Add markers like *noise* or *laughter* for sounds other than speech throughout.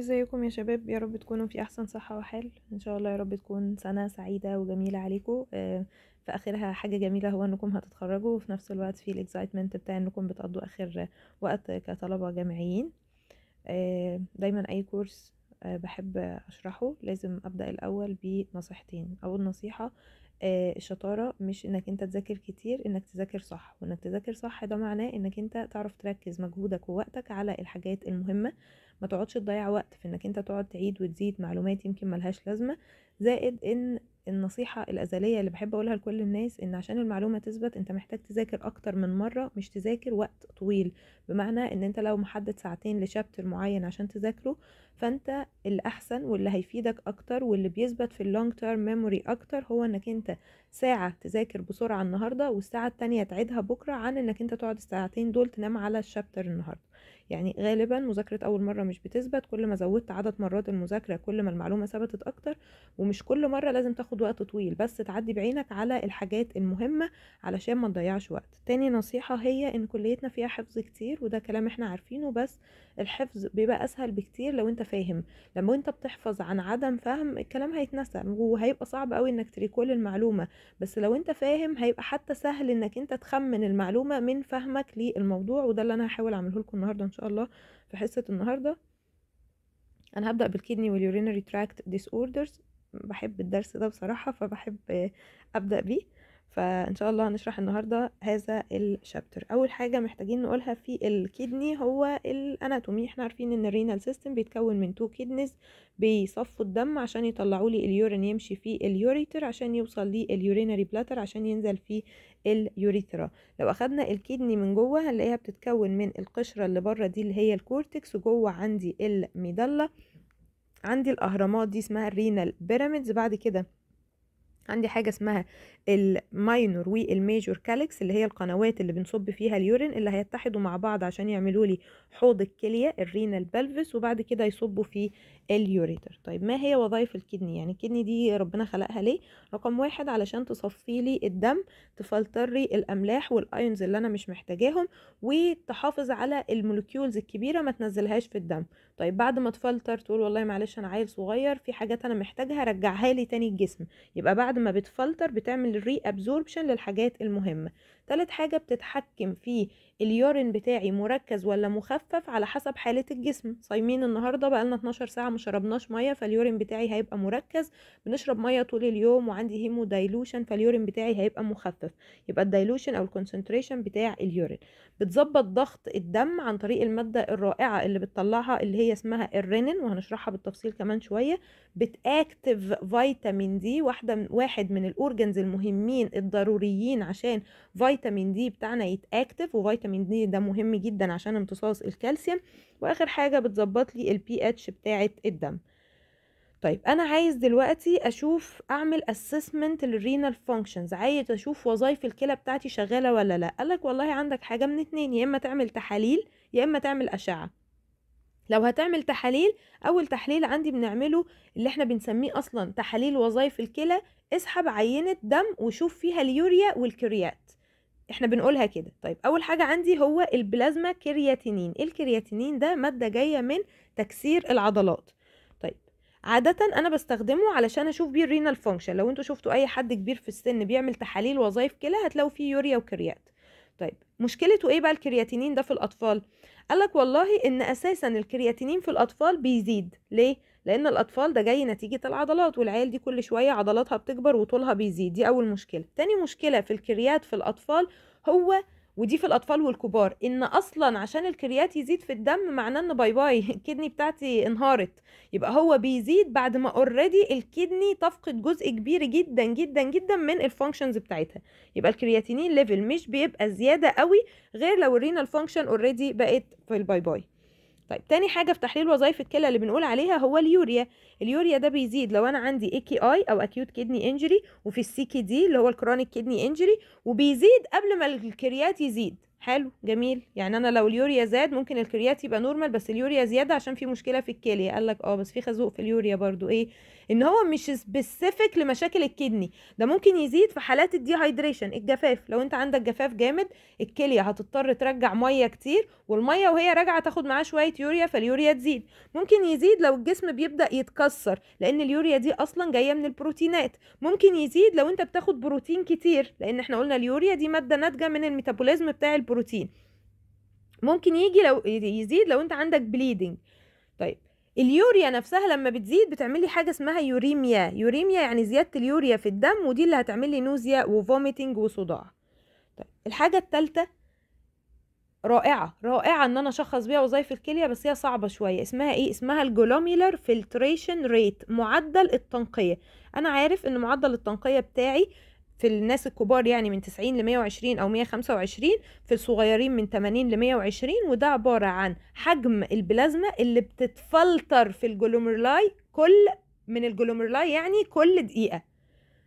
ازيكم يا شباب يا رب تكونوا في احسن صحة وحال ان شاء الله يا رب تكون سنة سعيدة وجميلة عليكم آه، في اخرها حاجة جميلة هو انكم هتتخرجوا وفي نفس الوقت في الاكسايتمنت بتاع انكم بتقضوا اخر وقت كطلبة جامعيين آه، دايما اي كورس آه، بحب اشرحه لازم ابدا الاول بنصيحتين اول نصيحة آه، الشطارة مش انك انت تذاكر كتير انك تذاكر صح وانك تذاكر صح ده معناه انك انت تعرف تركز مجهودك ووقتك على الحاجات المهمة ما تقعدش تضيع وقت في انك انت تقعد تعيد وتزيد معلومات يمكن ملهاش لازمة زائد ان النصيحة الأزلية اللي بحب أقولها لكل الناس إن عشان المعلومة تثبت أنت محتاج تذاكر أكتر من مرة مش تذاكر وقت طويل بمعنى إن أنت لو محدد ساعتين لشابتر معين عشان تذاكره فأنت الأحسن واللي هيفيدك أكتر واللي بيثبت في اللونج تيرم ميموري أكتر هو إنك أنت ساعة تذاكر بسرعة النهاردة والساعة التانية تعيدها بكرة عن إنك أنت تقعد الساعتين دول تنام على الشابتر النهاردة يعني غالبا مذاكرة أول مرة مش بتثبت كل ما زودت عدد مرات المذاكرة كل ما المعلومة ثبتت أكتر ومش كل مرة لازم تاخد وقت طويل بس تعدي بعينك على الحاجات المهمة علشان ما تضيعش وقت تاني نصيحة هي إن كليتنا فيها حفظ كتير وده كلام احنا عارفينه بس الحفظ بيبقى أسهل بكتير لو انت فاهم لما انت بتحفظ عن عدم فهم الكلام هيتنسى وهيبقى صعب قوي انك تريكول المعلومة بس لو انت فاهم هيبقى حتى سهل انك انت تخمن المعلومة من فهمك للموضوع وده اللي انا هحاول اعمله لكم النهاردة ان شاء الله في حصة النهاردة أنا هبدأ بالكدني واليورينري تراكت ديس أوردرز بحب الدرس ده بصراحة فبحب أبدأ بيه فان شاء الله هنشرح النهارده هذا الشابتر اول حاجه محتاجين نقولها في الكدني هو الاناتومي احنا عارفين ان الرينال سيستم بيتكون من تو كدنز بيصفوا الدم عشان يطلعوا لي اليورين يمشي في اليوريتر عشان يوصل لي اليورينري بلاتر عشان ينزل في اليوريثرا لو اخدنا الكدني من جوه هنلاقيها بتتكون من القشره اللي بره دي اللي هي الكورتكس وجوه عندي الميدالة عندي الاهرامات دي اسمها الرينال بيراميدز بعد كده عندي حاجة اسمها الماينور والميجور كالكس اللي هي القنوات اللي بنصب فيها اليورين اللي هيتحدوا مع بعض عشان يعملوا لي حوض الكلية الرينال بلفس وبعد كده يصبوا في اليوريتر طيب ما هي وظائف الكدني يعني الكدني دي ربنا خلقها ليه رقم واحد علشان تصفي لي الدم تفلتري الاملاح والايونز اللي انا مش محتاجاهم وتحافظ على المولكيولز الكبيرة ما تنزلهاش في الدم طيب بعد ما تفلتر تقول والله معلش انا عيل صغير في حاجات انا محتاجها رجعها لي تاني الجسم يبقى بعد بعد ما بتفلتر بتعمل ري ابزوربشن للحاجات المهمه تالت حاجه بتتحكم في اليورين بتاعي مركز ولا مخفف على حسب حالة الجسم صايمين النهاردة بقالنا 12 ساعة مشربناش مية فاليورين بتاعي هيبقى مركز بنشرب مية طول اليوم وعندي هيمو دايلوشن فاليورين بتاعي هيبقى مخفف يبقى الدايلوشن او الكونسنتريشن بتاع اليورين بتظبط ضغط الدم عن طريق المادة الرائعة اللي بتطلعها اللي هي اسمها الرينين وهنشرحها بالتفصيل كمان شوية بتاكتف فيتامين دي واحدة من واحد من الاورجنز المهمين الضروريين عشان فيتامين دي بتاعنا يتاكتف وفيتامين فيتامين دي ده مهم جدا عشان امتصاص الكالسيوم واخر حاجه بتظبط لي البي اتش بتاعه الدم طيب انا عايز دلوقتي اشوف اعمل اسسمنت للرينال فانكشنز عايز اشوف وظايف الكلى بتاعتي شغاله ولا لا قالك والله عندك حاجه من اتنين يا اما تعمل تحاليل يا اما تعمل اشعه لو هتعمل تحاليل اول تحليل عندي بنعمله اللي احنا بنسميه اصلا تحاليل وظايف الكلى اسحب عينه دم وشوف فيها اليوريا والكريات احنا بنقولها كده طيب اول حاجه عندي هو البلازما كرياتينين إيه الكرياتينين ده ماده جايه من تكسير العضلات طيب عاده انا بستخدمه علشان اشوف بيه الرينال فانكشن لو انتوا شفتوا اي حد كبير في السن بيعمل تحاليل وظائف كلى هتلاقوا فيه يوريا وكريات طيب مشكلته ايه بقى الكرياتينين ده في الاطفال قالك والله ان اساسا الكرياتينين في الاطفال بيزيد ليه لان الاطفال ده جاي نتيجه العضلات والعيال دي كل شويه عضلاتها بتكبر وطولها بيزيد دي اول مشكله تاني مشكله في الكريات في الاطفال هو ودي في الاطفال والكبار ان اصلا عشان الكريات يزيد في الدم معناه ان باي باي *laughs* الكدني بتاعتي انهارت يبقى هو بيزيد بعد ما اوريدي الكدني تفقد جزء كبير جدا جدا جدا من الفانكشنز بتاعتها يبقى الكرياتينين ليفل مش بيبقى زياده قوي غير لو الرينال فانكشن اوريدي بقت في الباي باي طيب تاني حاجه في تحليل وظائف الكلى اللي بنقول عليها هو اليوريا اليوريا ده بيزيد لو انا عندي اي كي اي او اكيوت كيدني انجري وفي السي كي دي اللي هو الكرونيك كيدني انجري وبيزيد قبل ما الكريات يزيد حلو جميل يعني انا لو اليوريا زاد ممكن الكريات يبقى نورمال بس اليوريا زياده عشان في مشكله في الكليه قال لك اه بس في خازوق في اليوريا برضو ايه ان هو مش سبيسيفيك لمشاكل الكدني ده ممكن يزيد في حالات الدي هايدريشن الجفاف لو انت عندك جفاف جامد الكليه هتضطر ترجع ميه كتير والميه وهي راجعه تاخد معاها شويه يوريا فاليوريا تزيد ممكن يزيد لو الجسم بيبدا يتكسر لان اليوريا دي اصلا جايه من البروتينات ممكن يزيد لو انت بتاخد بروتين كتير لان احنا قلنا اليوريا دي ماده ناتجه من الميتابوليزم بتاع البروتين البروتين ممكن يجي لو يزيد لو انت عندك بليدنج طيب اليوريا نفسها لما بتزيد بتعملي حاجه اسمها يوريميا يوريميا يعني زياده اليوريا في الدم ودي اللي هتعملي نوزيا وفوميتنج وصداع طيب الحاجه الثالثه رائعه رائعه ان انا اشخص بيها وظائف الكليه بس هي صعبه شويه اسمها ايه اسمها الجولوميلر فلتريشن ريت معدل التنقيه انا عارف ان معدل التنقيه بتاعي في الناس الكبار يعني من 90 ل 120 او 125 في الصغيرين من 80 ل 120 وده عباره عن حجم البلازما اللي بتتفلتر في الجلوميرلاي كل من الجلوميرلاي يعني كل دقيقه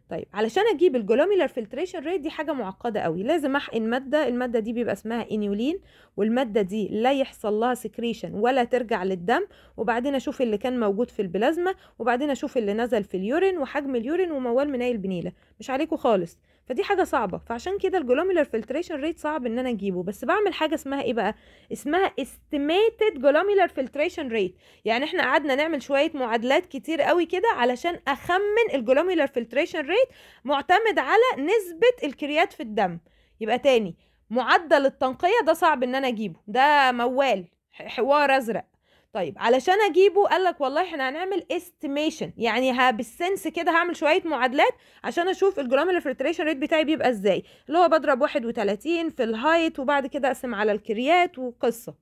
طيب علشان اجيب الجلوميلر فلتريشن ريت دي حاجه معقده قوي لازم احقن ماده الماده دي بيبقى اسمها انيولين والماده دي لا يحصل لها سكريشن ولا ترجع للدم وبعدين اشوف اللي كان موجود في البلازما وبعدين اشوف اللي نزل في اليورين وحجم اليورين وموال منيل بنيله مش عليكم خالص فدي حاجه صعبه فعشان كده الجلوميلر فلتريشن ريت صعب ان انا اجيبه بس بعمل حاجه اسمها ايه بقى اسمها استيميتد جلوميلر فلتريشن ريت يعني احنا قعدنا نعمل شويه معادلات كتير قوي كده علشان اخمن الجلوميلر فلتريشن ريت معتمد على نسبه الكريات في الدم يبقى تاني معدل التنقيه ده صعب ان انا اجيبه ده موال حوار ازرق طيب علشان اجيبه قال لك والله احنا هنعمل استيميشن يعني بالسنس كده هعمل شويه معادلات عشان اشوف الجرام الفلتريشن ريت بتاعي بيبقى ازاي اللي هو بضرب 31 في الهايت وبعد كده اقسم على الكريات وقصه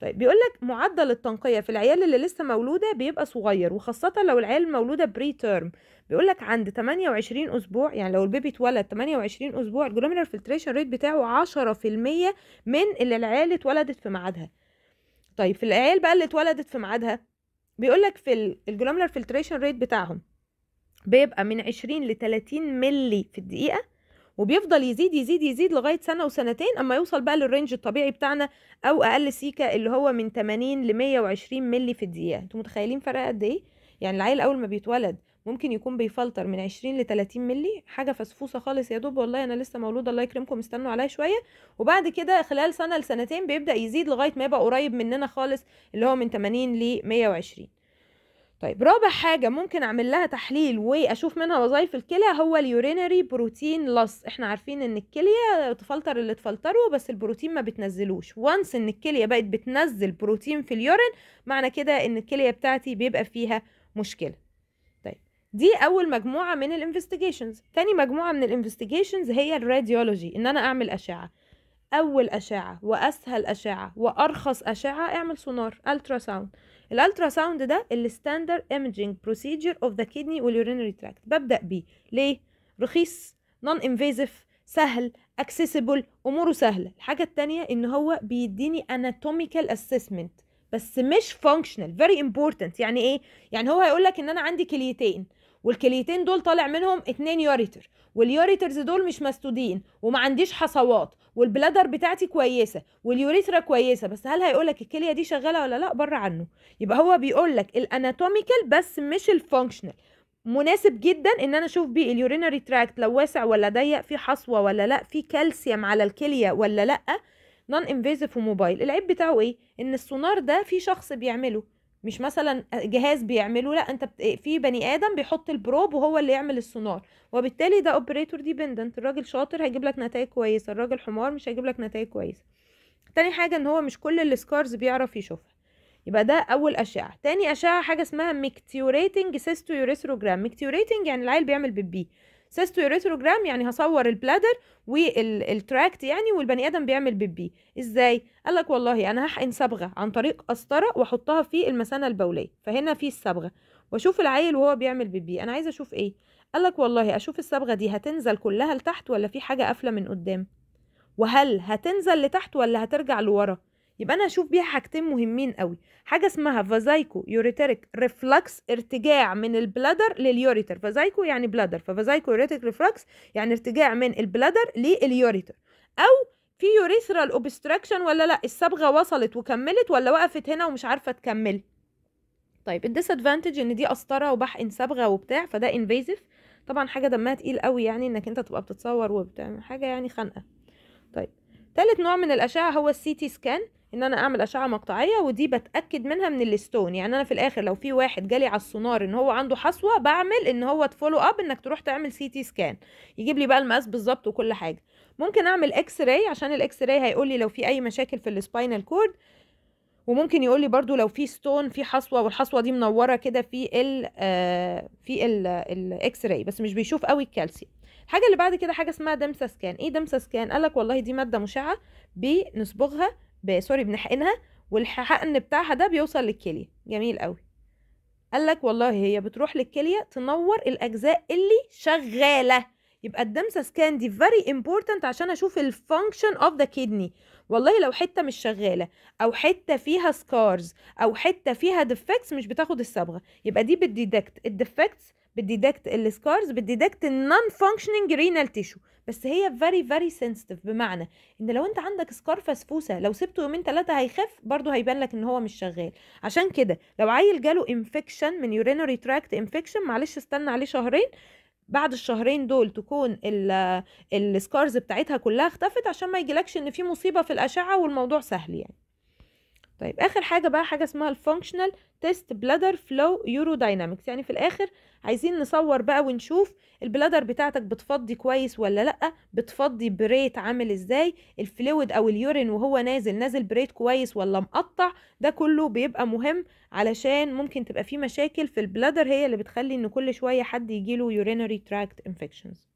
طيب بيقول لك معدل التنقيه في العيال اللي لسه مولوده بيبقى صغير وخاصه لو العيال مولوده بري تيرم بيقول لك عند 28 اسبوع يعني لو البيبي اتولد 28 اسبوع الجرام الفلتريشن ريت بتاعه 10% من اللي العيال اتولدت في ميعادها طيب في العيال بقى اللي اتولدت في ميعادها بيقول لك في الجلوميرال فلتريشن ريت بتاعهم بيبقى من 20 ل 30 ملي في الدقيقه وبيفضل يزيد يزيد يزيد لغايه سنه وسنتين اما يوصل بقى للرينج الطبيعي بتاعنا او اقل سيكا اللي هو من 80 ل 120 ملي في الدقيقه انتوا متخيلين فرق قد ايه يعني العيل اول ما بيتولد ممكن يكون بيفلتر من 20 ل 30 مللي حاجه فسفوسه خالص يا دوب والله انا لسه مولوده الله يكرمكم استنوا عليا شويه وبعد كده خلال سنه لسنتين بيبدا يزيد لغايه ما يبقى قريب مننا خالص اللي هو من 80 ل 120 طيب رابع حاجة ممكن أعمل لها تحليل وأشوف منها وظائف الكلى هو اليورينري بروتين لص احنا عارفين ان الكلية تفلتر اللي تفلتره بس البروتين ما بتنزلوش وانس ان الكلية بقت بتنزل بروتين في اليورين معنى كده ان الكلية بتاعتي بيبقى فيها مشكلة دي اول مجموعه من الانفستيجيشنز تاني مجموعه من الانفستيجيشنز هي الراديولوجي ان انا اعمل اشعه اول اشعه واسهل اشعه وارخص اشعه اعمل سونار الترا ساوند الالترا ساوند ده الستاندر ايمجينج بروسيجر اوف ذا كيدني واليورينري تراكت ببدا بيه ليه رخيص نون انفيزيف سهل اكسسبل اموره سهله الحاجه التانية ان هو بيديني اناتوميكال اسسمنت بس مش فانكشنال فيري امبورتنت يعني ايه يعني هو هيقول لك ان انا عندي كليتين والكليتين دول طالع منهم اتنين يوريتر واليوريترز دول مش مسدودين وما عنديش حصوات والبلادر بتاعتي كويسه واليوريثرا كويسه بس هل هيقولك الكليه دي شغاله ولا لا بره عنه يبقى هو بيقولك الاناتوميكال بس مش الفانكشنال مناسب جدا ان انا اشوف بيه اليورينري تراكت لو واسع ولا ضيق في حصوه ولا لا في كالسيوم على الكليه ولا لا نون انفيزيف وموبايل العيب بتاعه ايه ان السونار ده في شخص بيعمله مش مثلا جهاز بيعمله لا انت بت... في بني ادم بيحط البروب وهو اللي يعمل السونار وبالتالي ده اوبريتور ديبندنت الراجل شاطر هيجيب لك نتائج كويسه الراجل حمار مش هيجيب لك نتائج كويسه تاني حاجه ان هو مش كل السكارز بيعرف يشوفها يبقى ده اول اشعه تاني اشعه حاجه اسمها ميكتيوريتنج سيستو يوريثروجرام ميكتيوريتنج يعني العيل بيعمل بيبي سيستو يوريتروجرام يعني هصور البلادر والتراكت يعني والبني ادم بيعمل بيبي ازاي قال لك والله انا هحقن صبغه عن طريق قسطره واحطها في المثانه البوليه فهنا في الصبغه واشوف العيل وهو بيعمل بيبي انا عايزه اشوف ايه قال لك والله اشوف الصبغه دي هتنزل كلها لتحت ولا في حاجه قافله من قدام وهل هتنزل لتحت ولا هترجع لورا يبقى انا هشوف بيها حاجتين مهمين قوي حاجه اسمها فازايكو يوريتريك ريفلكس ارتجاع من البلادر لليوريتر فازايكو يعني بلادر ففازايكو يوريتريك ريفلكس يعني ارتجاع من البلادر لليوريتر او في يوريثرال اوبستراكشن ولا لا الصبغه وصلت وكملت ولا وقفت هنا ومش عارفه تكمل طيب الديس ادفانتج ان دي قسطره وبحقن صبغه وبتاع فده انفيزيف طبعا حاجه دمها تقيل قوي يعني انك انت تبقى بتتصور وبتعمل حاجه يعني خانقه طيب تالت نوع من الاشعه هو السي تي سكان ان انا اعمل اشعه مقطعيه ودي بتاكد منها من الستون يعني انا في الاخر لو في واحد جالي على السونار ان هو عنده حصوه بعمل ان هو تفولو اب انك تروح تعمل سي تي سكان يجيب لي بقى المقاس بالظبط وكل حاجه ممكن اعمل اكس راي عشان الاكس راي هيقول لي لو في اي مشاكل في السباينال كورد وممكن يقول لي برده لو في ستون في حصوه والحصوه دي منوره كده في ال آه، في الاكس راي بس مش بيشوف قوي الكالسيوم الحاجه اللي بعد كده حاجه اسمها دمسا سكان ايه دمسا سكان قالك والله دي ماده مشعه بنصبغها سوري بنحقنها والحقن بتاعها ده بيوصل للكليه جميل قوي لك والله هي بتروح للكليه تنور الاجزاء اللي شغاله يبقى الدمسه سكان دي فيري امبورتنت عشان اشوف الفانكشن اوف ذا كدني والله لو حته مش شغاله او حته فيها سكارز او حته فيها ديفكتس مش بتاخد الصبغه يبقى دي بتديدكت الديفكتس بتديتكت السكارز بتديتكت النون فانكشننج رينال تيشو بس هي فيري فيري سنسيتيف بمعنى ان لو انت عندك سكار فسفوسه لو سبته يومين ثلاثه هيخف برضه هيبان لك ان هو مش شغال عشان كده لو عيل جاله انفكشن من يورينري تراكت انفكشن معلش استنى عليه شهرين بعد الشهرين دول تكون السكارز بتاعتها كلها اختفت عشان ما يجيلكش ان في مصيبه في الاشعه والموضوع سهل يعني طيب اخر حاجه بقى حاجه اسمها الفانكشنال تيست بلادر فلو يورو داينامكس يعني في الاخر عايزين نصور بقى ونشوف البلادر بتاعتك بتفضي كويس ولا لا بتفضي بريت عامل ازاي الفلويد او اليورين وهو نازل نازل بريت كويس ولا مقطع ده كله بيبقى مهم علشان ممكن تبقى في مشاكل في البلادر هي اللي بتخلي ان كل شويه حد يجيله urinary tract infections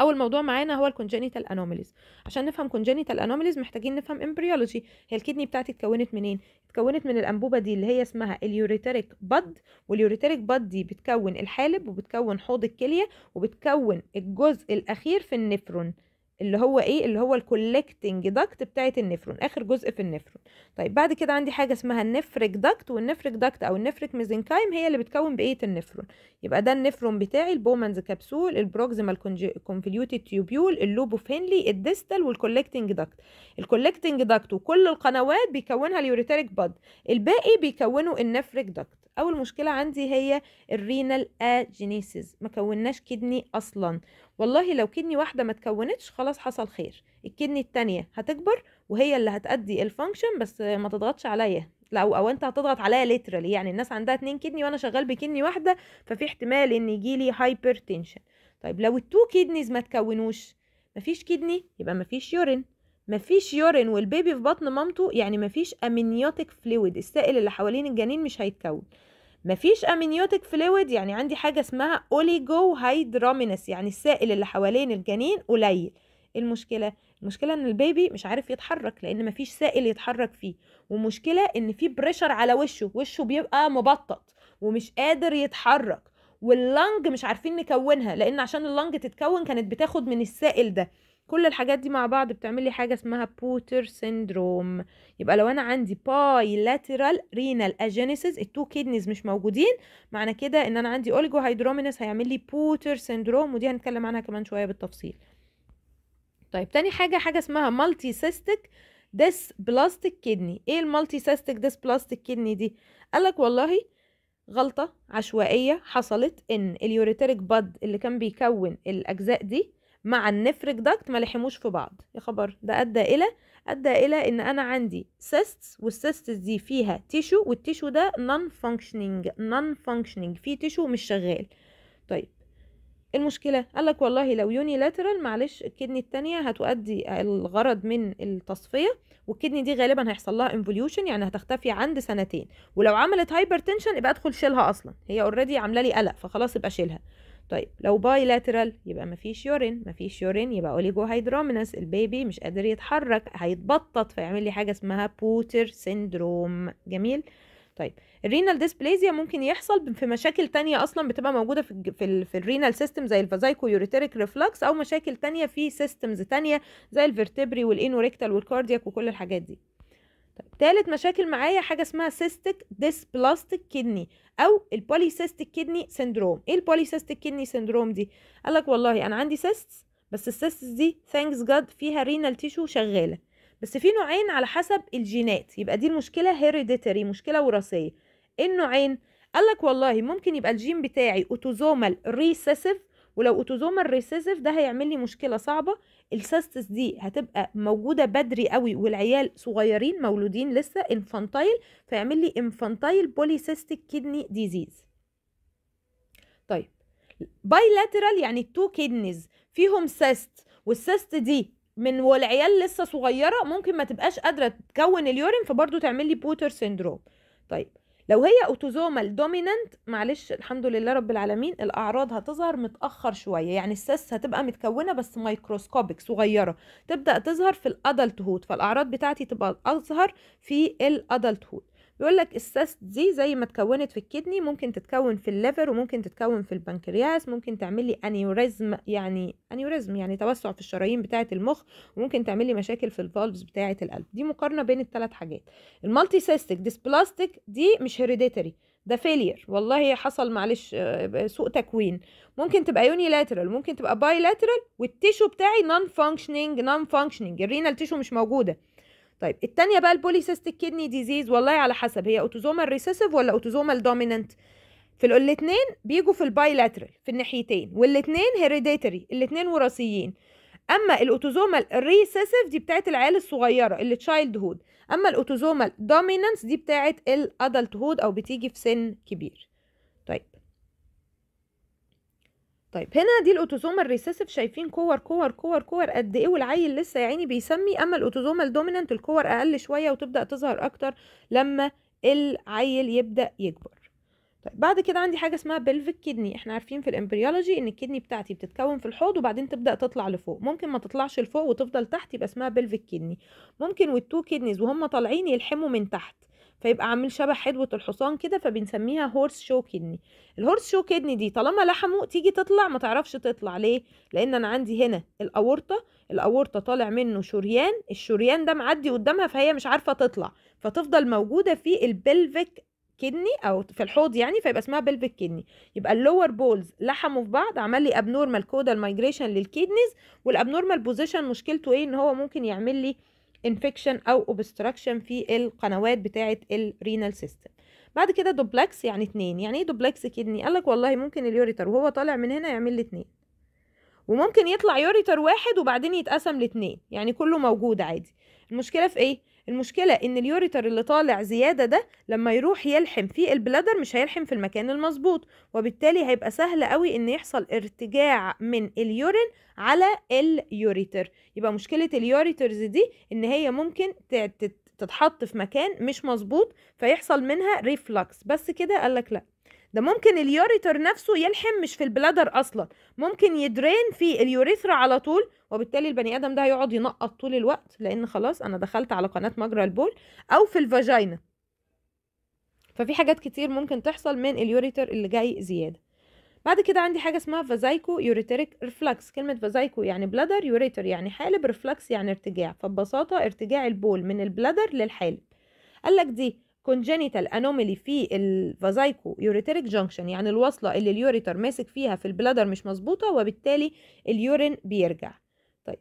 اول موضوع معانا هو الكونجينيتال انوميليز عشان نفهم كونجينيتال انوميليز محتاجين نفهم امبريولوجي هي الكدني بتاعتي اتكونت منين اتكونت من الانبوبه دي اللي هي اسمها اليوريتريك بد واليوريتريك بد دي بتكون الحالب وبتكون حوض الكليه وبتكون الجزء الاخير في النفرون اللي هو ايه اللي هو الكولكتنج داكت بتاعه النفرون اخر جزء في النفرون طيب بعد كده عندي حاجه اسمها النفرك داكت والنفرك داكت او النفرك ميزنكايم هي اللي بتكون بقيه النفرون يبقى ده النفرون بتاعي البومانز كبسول البروكسيمال كونفليوتد تيوبيول اللوب اوف هنلي الديستال والكولكتنج داكت الكولكتنج داكت وكل القنوات بيكونها اليوريتريك باد الباقي بيكونه النفرك داكت اول مشكله عندي هي الرينال اجينيسيس ما كوناش كدني اصلا والله لو كدني واحدة ما تكونتش خلاص حصل خير الكدني التانية هتكبر وهي اللي هتأدي الفانكشن بس ما تضغطش عليا لا او, أو انت هتضغط عليا ليترالي يعني الناس عندها اتنين كدني وانا شغال بكدني واحدة ففي احتمال ان يجيلي هايبر تنشن طيب لو التو كيدنيز ما تكونوش مفيش كدني يبقى مفيش يورين مفيش يورين والبيبي في بطن مامته يعني مفيش امنيوتك فلويد السائل اللي حوالين الجنين مش هيتكون مفيش امنيوتك فلويد يعني عندي حاجه اسمها اوليجو هيدرومينس يعني السائل اللي حوالين الجنين قليل المشكله المشكله ان البيبي مش عارف يتحرك لان مفيش سائل يتحرك فيه ومشكله ان في بريشر على وشه وشه بيبقى مبطط ومش قادر يتحرك واللنج مش عارفين نكونها لان عشان اللنج تتكون كانت بتاخد من السائل ده كل الحاجات دي مع بعض بتعمل لي حاجه اسمها بوتر سيندروم يبقى لو انا عندي باي لاترال رينال اجينيسيس التو كيدنيز مش موجودين معنى كده ان انا عندي اوليجو هيدرومينس هيعمل لي بوتر سيندروم ودي هنتكلم عنها كمان شويه بالتفصيل طيب تاني حاجه حاجه اسمها مالتي سيستك ديس بلاستيك كدني ايه المالتي سيستك ديس بلاستيك كدني دي قالك والله غلطة عشوائية حصلت ان اليوريتريك باد اللي كان بيكون الاجزاء دي مع النفرج داكت ما لحموش في بعض يا خبر ده ادى الى ادى الى ان انا عندي سيستس والسيستس دي فيها تيشو والتيشو ده نون فانكشنينج نون فانكشنينج في تيشو مش شغال طيب المشكله قال لك والله لو يوني لاترال معلش الكدني التانية هتؤدي الغرض من التصفيه والكدني دي غالبا هيحصل لها انفوليوشن يعني هتختفي عند سنتين ولو عملت هايبرتنشن يبقى ادخل شيلها اصلا هي اوريدي عامله لي قلق فخلاص يبقى شيلها طيب لو باي لاترال يبقى مفيش يورين مفيش يورين يبقى اوليجو هيدرومينس البيبي مش قادر يتحرك هيتبطط فيعمل لي حاجه اسمها بوتر سيندروم جميل طيب الرينال ديسبليزيا ممكن يحصل في مشاكل تانية اصلا بتبقى موجوده في في, في الرينال سيستم زي الفازايكو يوريتريك ريفلكس او مشاكل تانية في سيستمز تانية زي الفرتبري والانوريكتال والكاردياك وكل الحاجات دي طيب تالت مشاكل معايا حاجه اسمها سيستيك ديسبلاستيك كيدني او البوليسيستيك كدني سندروم ايه البوليسيستيك كدني سندروم دي قال لك والله انا عندي سيستس بس السيستس دي ثانكس جاد فيها رينال تيشو شغاله بس في نوعين على حسب الجينات يبقى دي المشكله هيريديتري مشكله وراثيه ايه النوعين قال لك والله ممكن يبقى الجين بتاعي اوتوزومال ريسيسيف ولو اوتوزومال ريسيسيف ده هيعمل لي مشكله صعبه السستس دي هتبقى موجودة بدري قوي والعيال صغيرين مولودين لسه انفانتايل فيعمل لي انفانتايل بوليسيستيك كيدني ديزيز طيب لاترال يعني التو كيدنيز فيهم سيست والسيست دي من والعيال لسه صغيره ممكن ما تبقاش قادره تكون اليورين فبرضه تعمل لي بوتر سيندروم طيب لو هي اوتوزومال دوميننت معلش الحمد لله رب العالمين الاعراض هتظهر متاخر شويه يعني السيس هتبقى متكونه بس مايكروسكوبيك صغيره تبدا تظهر في الادلت هود فالاعراض بتاعتي تبقى اظهر في الادلت هود بيقول لك السست دي زي ما اتكونت في الكدني ممكن تتكون في الليفر وممكن تتكون في البنكرياس ممكن تعمل لي انيوريزم يعني انيوريزم يعني توسع في الشرايين بتاعه المخ وممكن تعمل لي مشاكل في الفالفز بتاعه القلب دي مقارنه بين الثلاث حاجات المالتي سيستك ديسبلاستيك دي مش هيريديتري ده فيلير والله حصل معلش آه، سوء تكوين ممكن تبقى يوني لاترال ممكن تبقى بايلاترال والتيشو بتاعي نون فانكشنينج نون فانكشنينج الرينال تيشو مش موجوده طيب التانية بقى البوليسيستيك كدني ديزيز والله على حسب هي اوتوزومال ريسيسيف ولا اوتوزومال دوميننت في الاثنين بيجوا في البايلاترال في الناحيتين والاثنين هيريديتري الاثنين وراثيين اما الاوتوزومال ريسيسيف دي بتاعت العيال الصغيره اللي تشايلد هود اما الاوتوزومال دوميننس دي بتاعت الادلت هود او بتيجي في سن كبير طيب هنا دي الاوتوزومال الريسيسيف شايفين كور كور كور كور قد ايه والعيل لسه يا عيني بيسمي اما الاوتوزومال الدوميننت الكور اقل شويه وتبدا تظهر اكتر لما العيل يبدا يكبر طيب بعد كده عندي حاجه اسمها بلفيك كدني احنا عارفين في الامبريولوجي ان الكدني بتاعتي بتتكون في الحوض وبعدين تبدا تطلع لفوق ممكن ما تطلعش لفوق وتفضل تحت يبقى اسمها بلفيك كدني ممكن والتو كدنيز وهم طالعين يلحموا من تحت فيبقى عامل شبه حدوة الحصان كده فبنسميها هورس شو كدني الهورس شو كدني دي طالما لحمه تيجي تطلع ما تعرفش تطلع ليه لان انا عندي هنا الاورطة الاورطة طالع منه شريان الشريان ده معدي قدامها فهي مش عارفة تطلع فتفضل موجودة في البلفيك كدني او في الحوض يعني فيبقى اسمها بلفيك كدني يبقى اللور بولز لحموا في بعض عمل لي ابنورمال كودال مايجريشن للكدنيز والابنورمال بوزيشن مشكلته ايه ان هو ممكن يعمل لي انفكشن او اوبستراكشن في القنوات بتاعه الرينال سيستم بعد كده دوبلكس يعني اتنين يعني ايه دوبلكس كدني قالك والله ممكن اليوريتر وهو طالع من هنا يعمل لي اتنين وممكن يطلع يوريتر واحد وبعدين يتقسم لاتنين يعني كله موجود عادي المشكله في ايه المشكلة ان اليوريتر اللي طالع زيادة ده لما يروح يلحم في البلادر مش هيلحم في المكان المظبوط وبالتالي هيبقى سهل قوي ان يحصل ارتجاع من اليورين على اليوريتر يبقى مشكلة اليوريترز دي ان هي ممكن تتحط في مكان مش مظبوط فيحصل منها ريفلكس بس كده قالك لا ده ممكن اليوريتر نفسه يلحم مش في البلادر اصلا ممكن يدرين في اليوريثرا على طول وبالتالي البني ادم ده هيقعد ينقط طول الوقت لان خلاص انا دخلت على قناه مجرى البول او في الفاجينا ففي حاجات كتير ممكن تحصل من اليوريتر اللي جاي زياده بعد كده عندي حاجه اسمها فازايكو يوريتريك ريفلكس كلمه فازايكو يعني بلادر يوريتر يعني حالب ريفلكس يعني ارتجاع فببساطه ارتجاع البول من البلادر للحالب قال لك دي congenital anomaly في الفازايكو يوريتريك junction يعني الوصلة اللي اليوريتر ماسك فيها في البلادر مش مظبوطة وبالتالي اليورين بيرجع طيب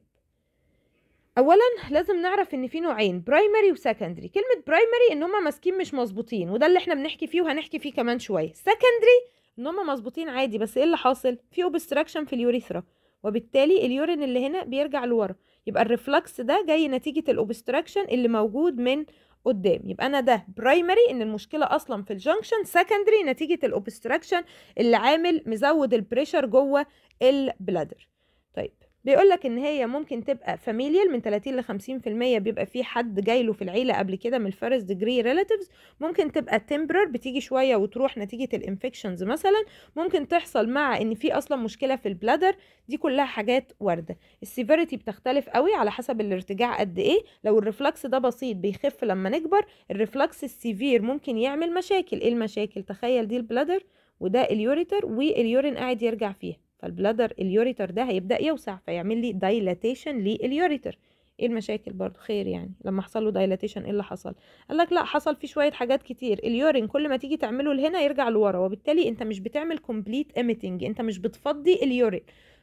اولا لازم نعرف ان في نوعين برايمري وسكندري كلمة برايمري ان هما ماسكين مش مظبوطين وده اللي احنا بنحكي فيه وهنحكي فيه كمان شوية سكندري ان هما مظبوطين عادي بس ايه اللي حاصل في اوبستراكشن في اليوريثرا وبالتالي اليورين اللي هنا بيرجع لورا يبقى الريفلكس ده جاي نتيجة الاوبستراكشن اللي موجود من قدام يبقى انا ده برايمري ان المشكله اصلا في الجنكشن سكندري نتيجه الاوبستراكشن اللي عامل مزود البريشر جوه البلادر طيب بيقولك ان هي ممكن تبقى فاميليال من 30 ل 50% بيبقى في حد جاي له في العيله قبل كده من الفيرست ديجري ريلاتيفز ممكن تبقى تمبرر بتيجي شويه وتروح نتيجه الانفكشنز مثلا ممكن تحصل مع ان في اصلا مشكله في البلادر دي كلها حاجات وارده السيفيريتي بتختلف قوي على حسب الارتجاع قد ايه لو الريفلكس ده بسيط بيخف لما نكبر الريفلكس السيفير ممكن يعمل مشاكل ايه المشاكل تخيل دي البلادر وده اليوريتر واليورين قاعد يرجع فيها فالبلادر اليوريتر ده هيبدا يوسع فيعمل لي دايلاتيشن لليوريتر ايه المشاكل برضو خير يعني لما حصل له دايلاتيشن ايه اللي حصل قال لك لا حصل فيه شويه حاجات كتير اليورين كل ما تيجي تعمله لهنا يرجع لورا وبالتالي انت مش بتعمل كومبليت ايميتنج انت مش بتفضي اليورين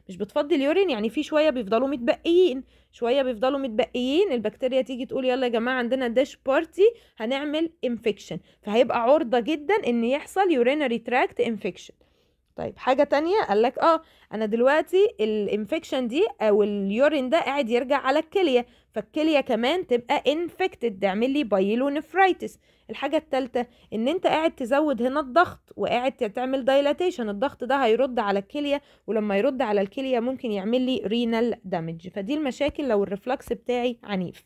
مش بتفضي اليورين يعني في شويه بيفضلوا متبقيين شويه بيفضلوا متبقيين البكتيريا تيجي تقول يلا يا جماعه عندنا داش بارتي هنعمل انفكشن فهيبقى عرضه جدا ان يحصل يورينري تراكت انفكشن طيب حاجه تانية قال لك اه انا دلوقتي الانفكشن دي او اليورين ده قاعد يرجع على الكليه فالكليه كمان تبقى انفكتد تعمل لي بايلونفرايتس الحاجه الثالثه ان انت قاعد تزود هنا الضغط وقاعد تعمل دايلاتيشن الضغط ده هيرد على الكليه ولما يرد على الكليه ممكن يعمل لي رينال دامج فدي المشاكل لو الريفلكس بتاعي عنيف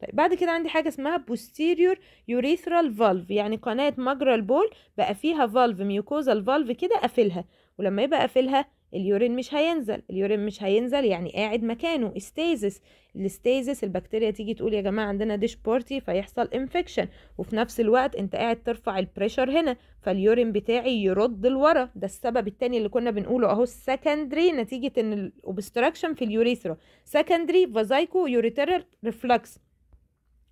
طيب بعد كده عندي حاجة اسمها posterior urethral valve يعني قناة مجرى البول بقى فيها valve mucosal valve كده قافلها ولما يبقى قافلها اليورين مش هينزل اليورين مش هينزل يعني قاعد مكانه استيزس الاستيزس البكتيريا تيجي تقول يا جماعة عندنا ديش بارتي فيحصل انفكشن وفي نفس الوقت انت قاعد ترفع البريشر هنا فاليورين بتاعي يرد لورا ده السبب التاني اللي كنا بنقوله اهو السكندري نتيجة ان الاوبستراكشن في اليوريثرا سكندري فازايكو يوريترال ريفلكس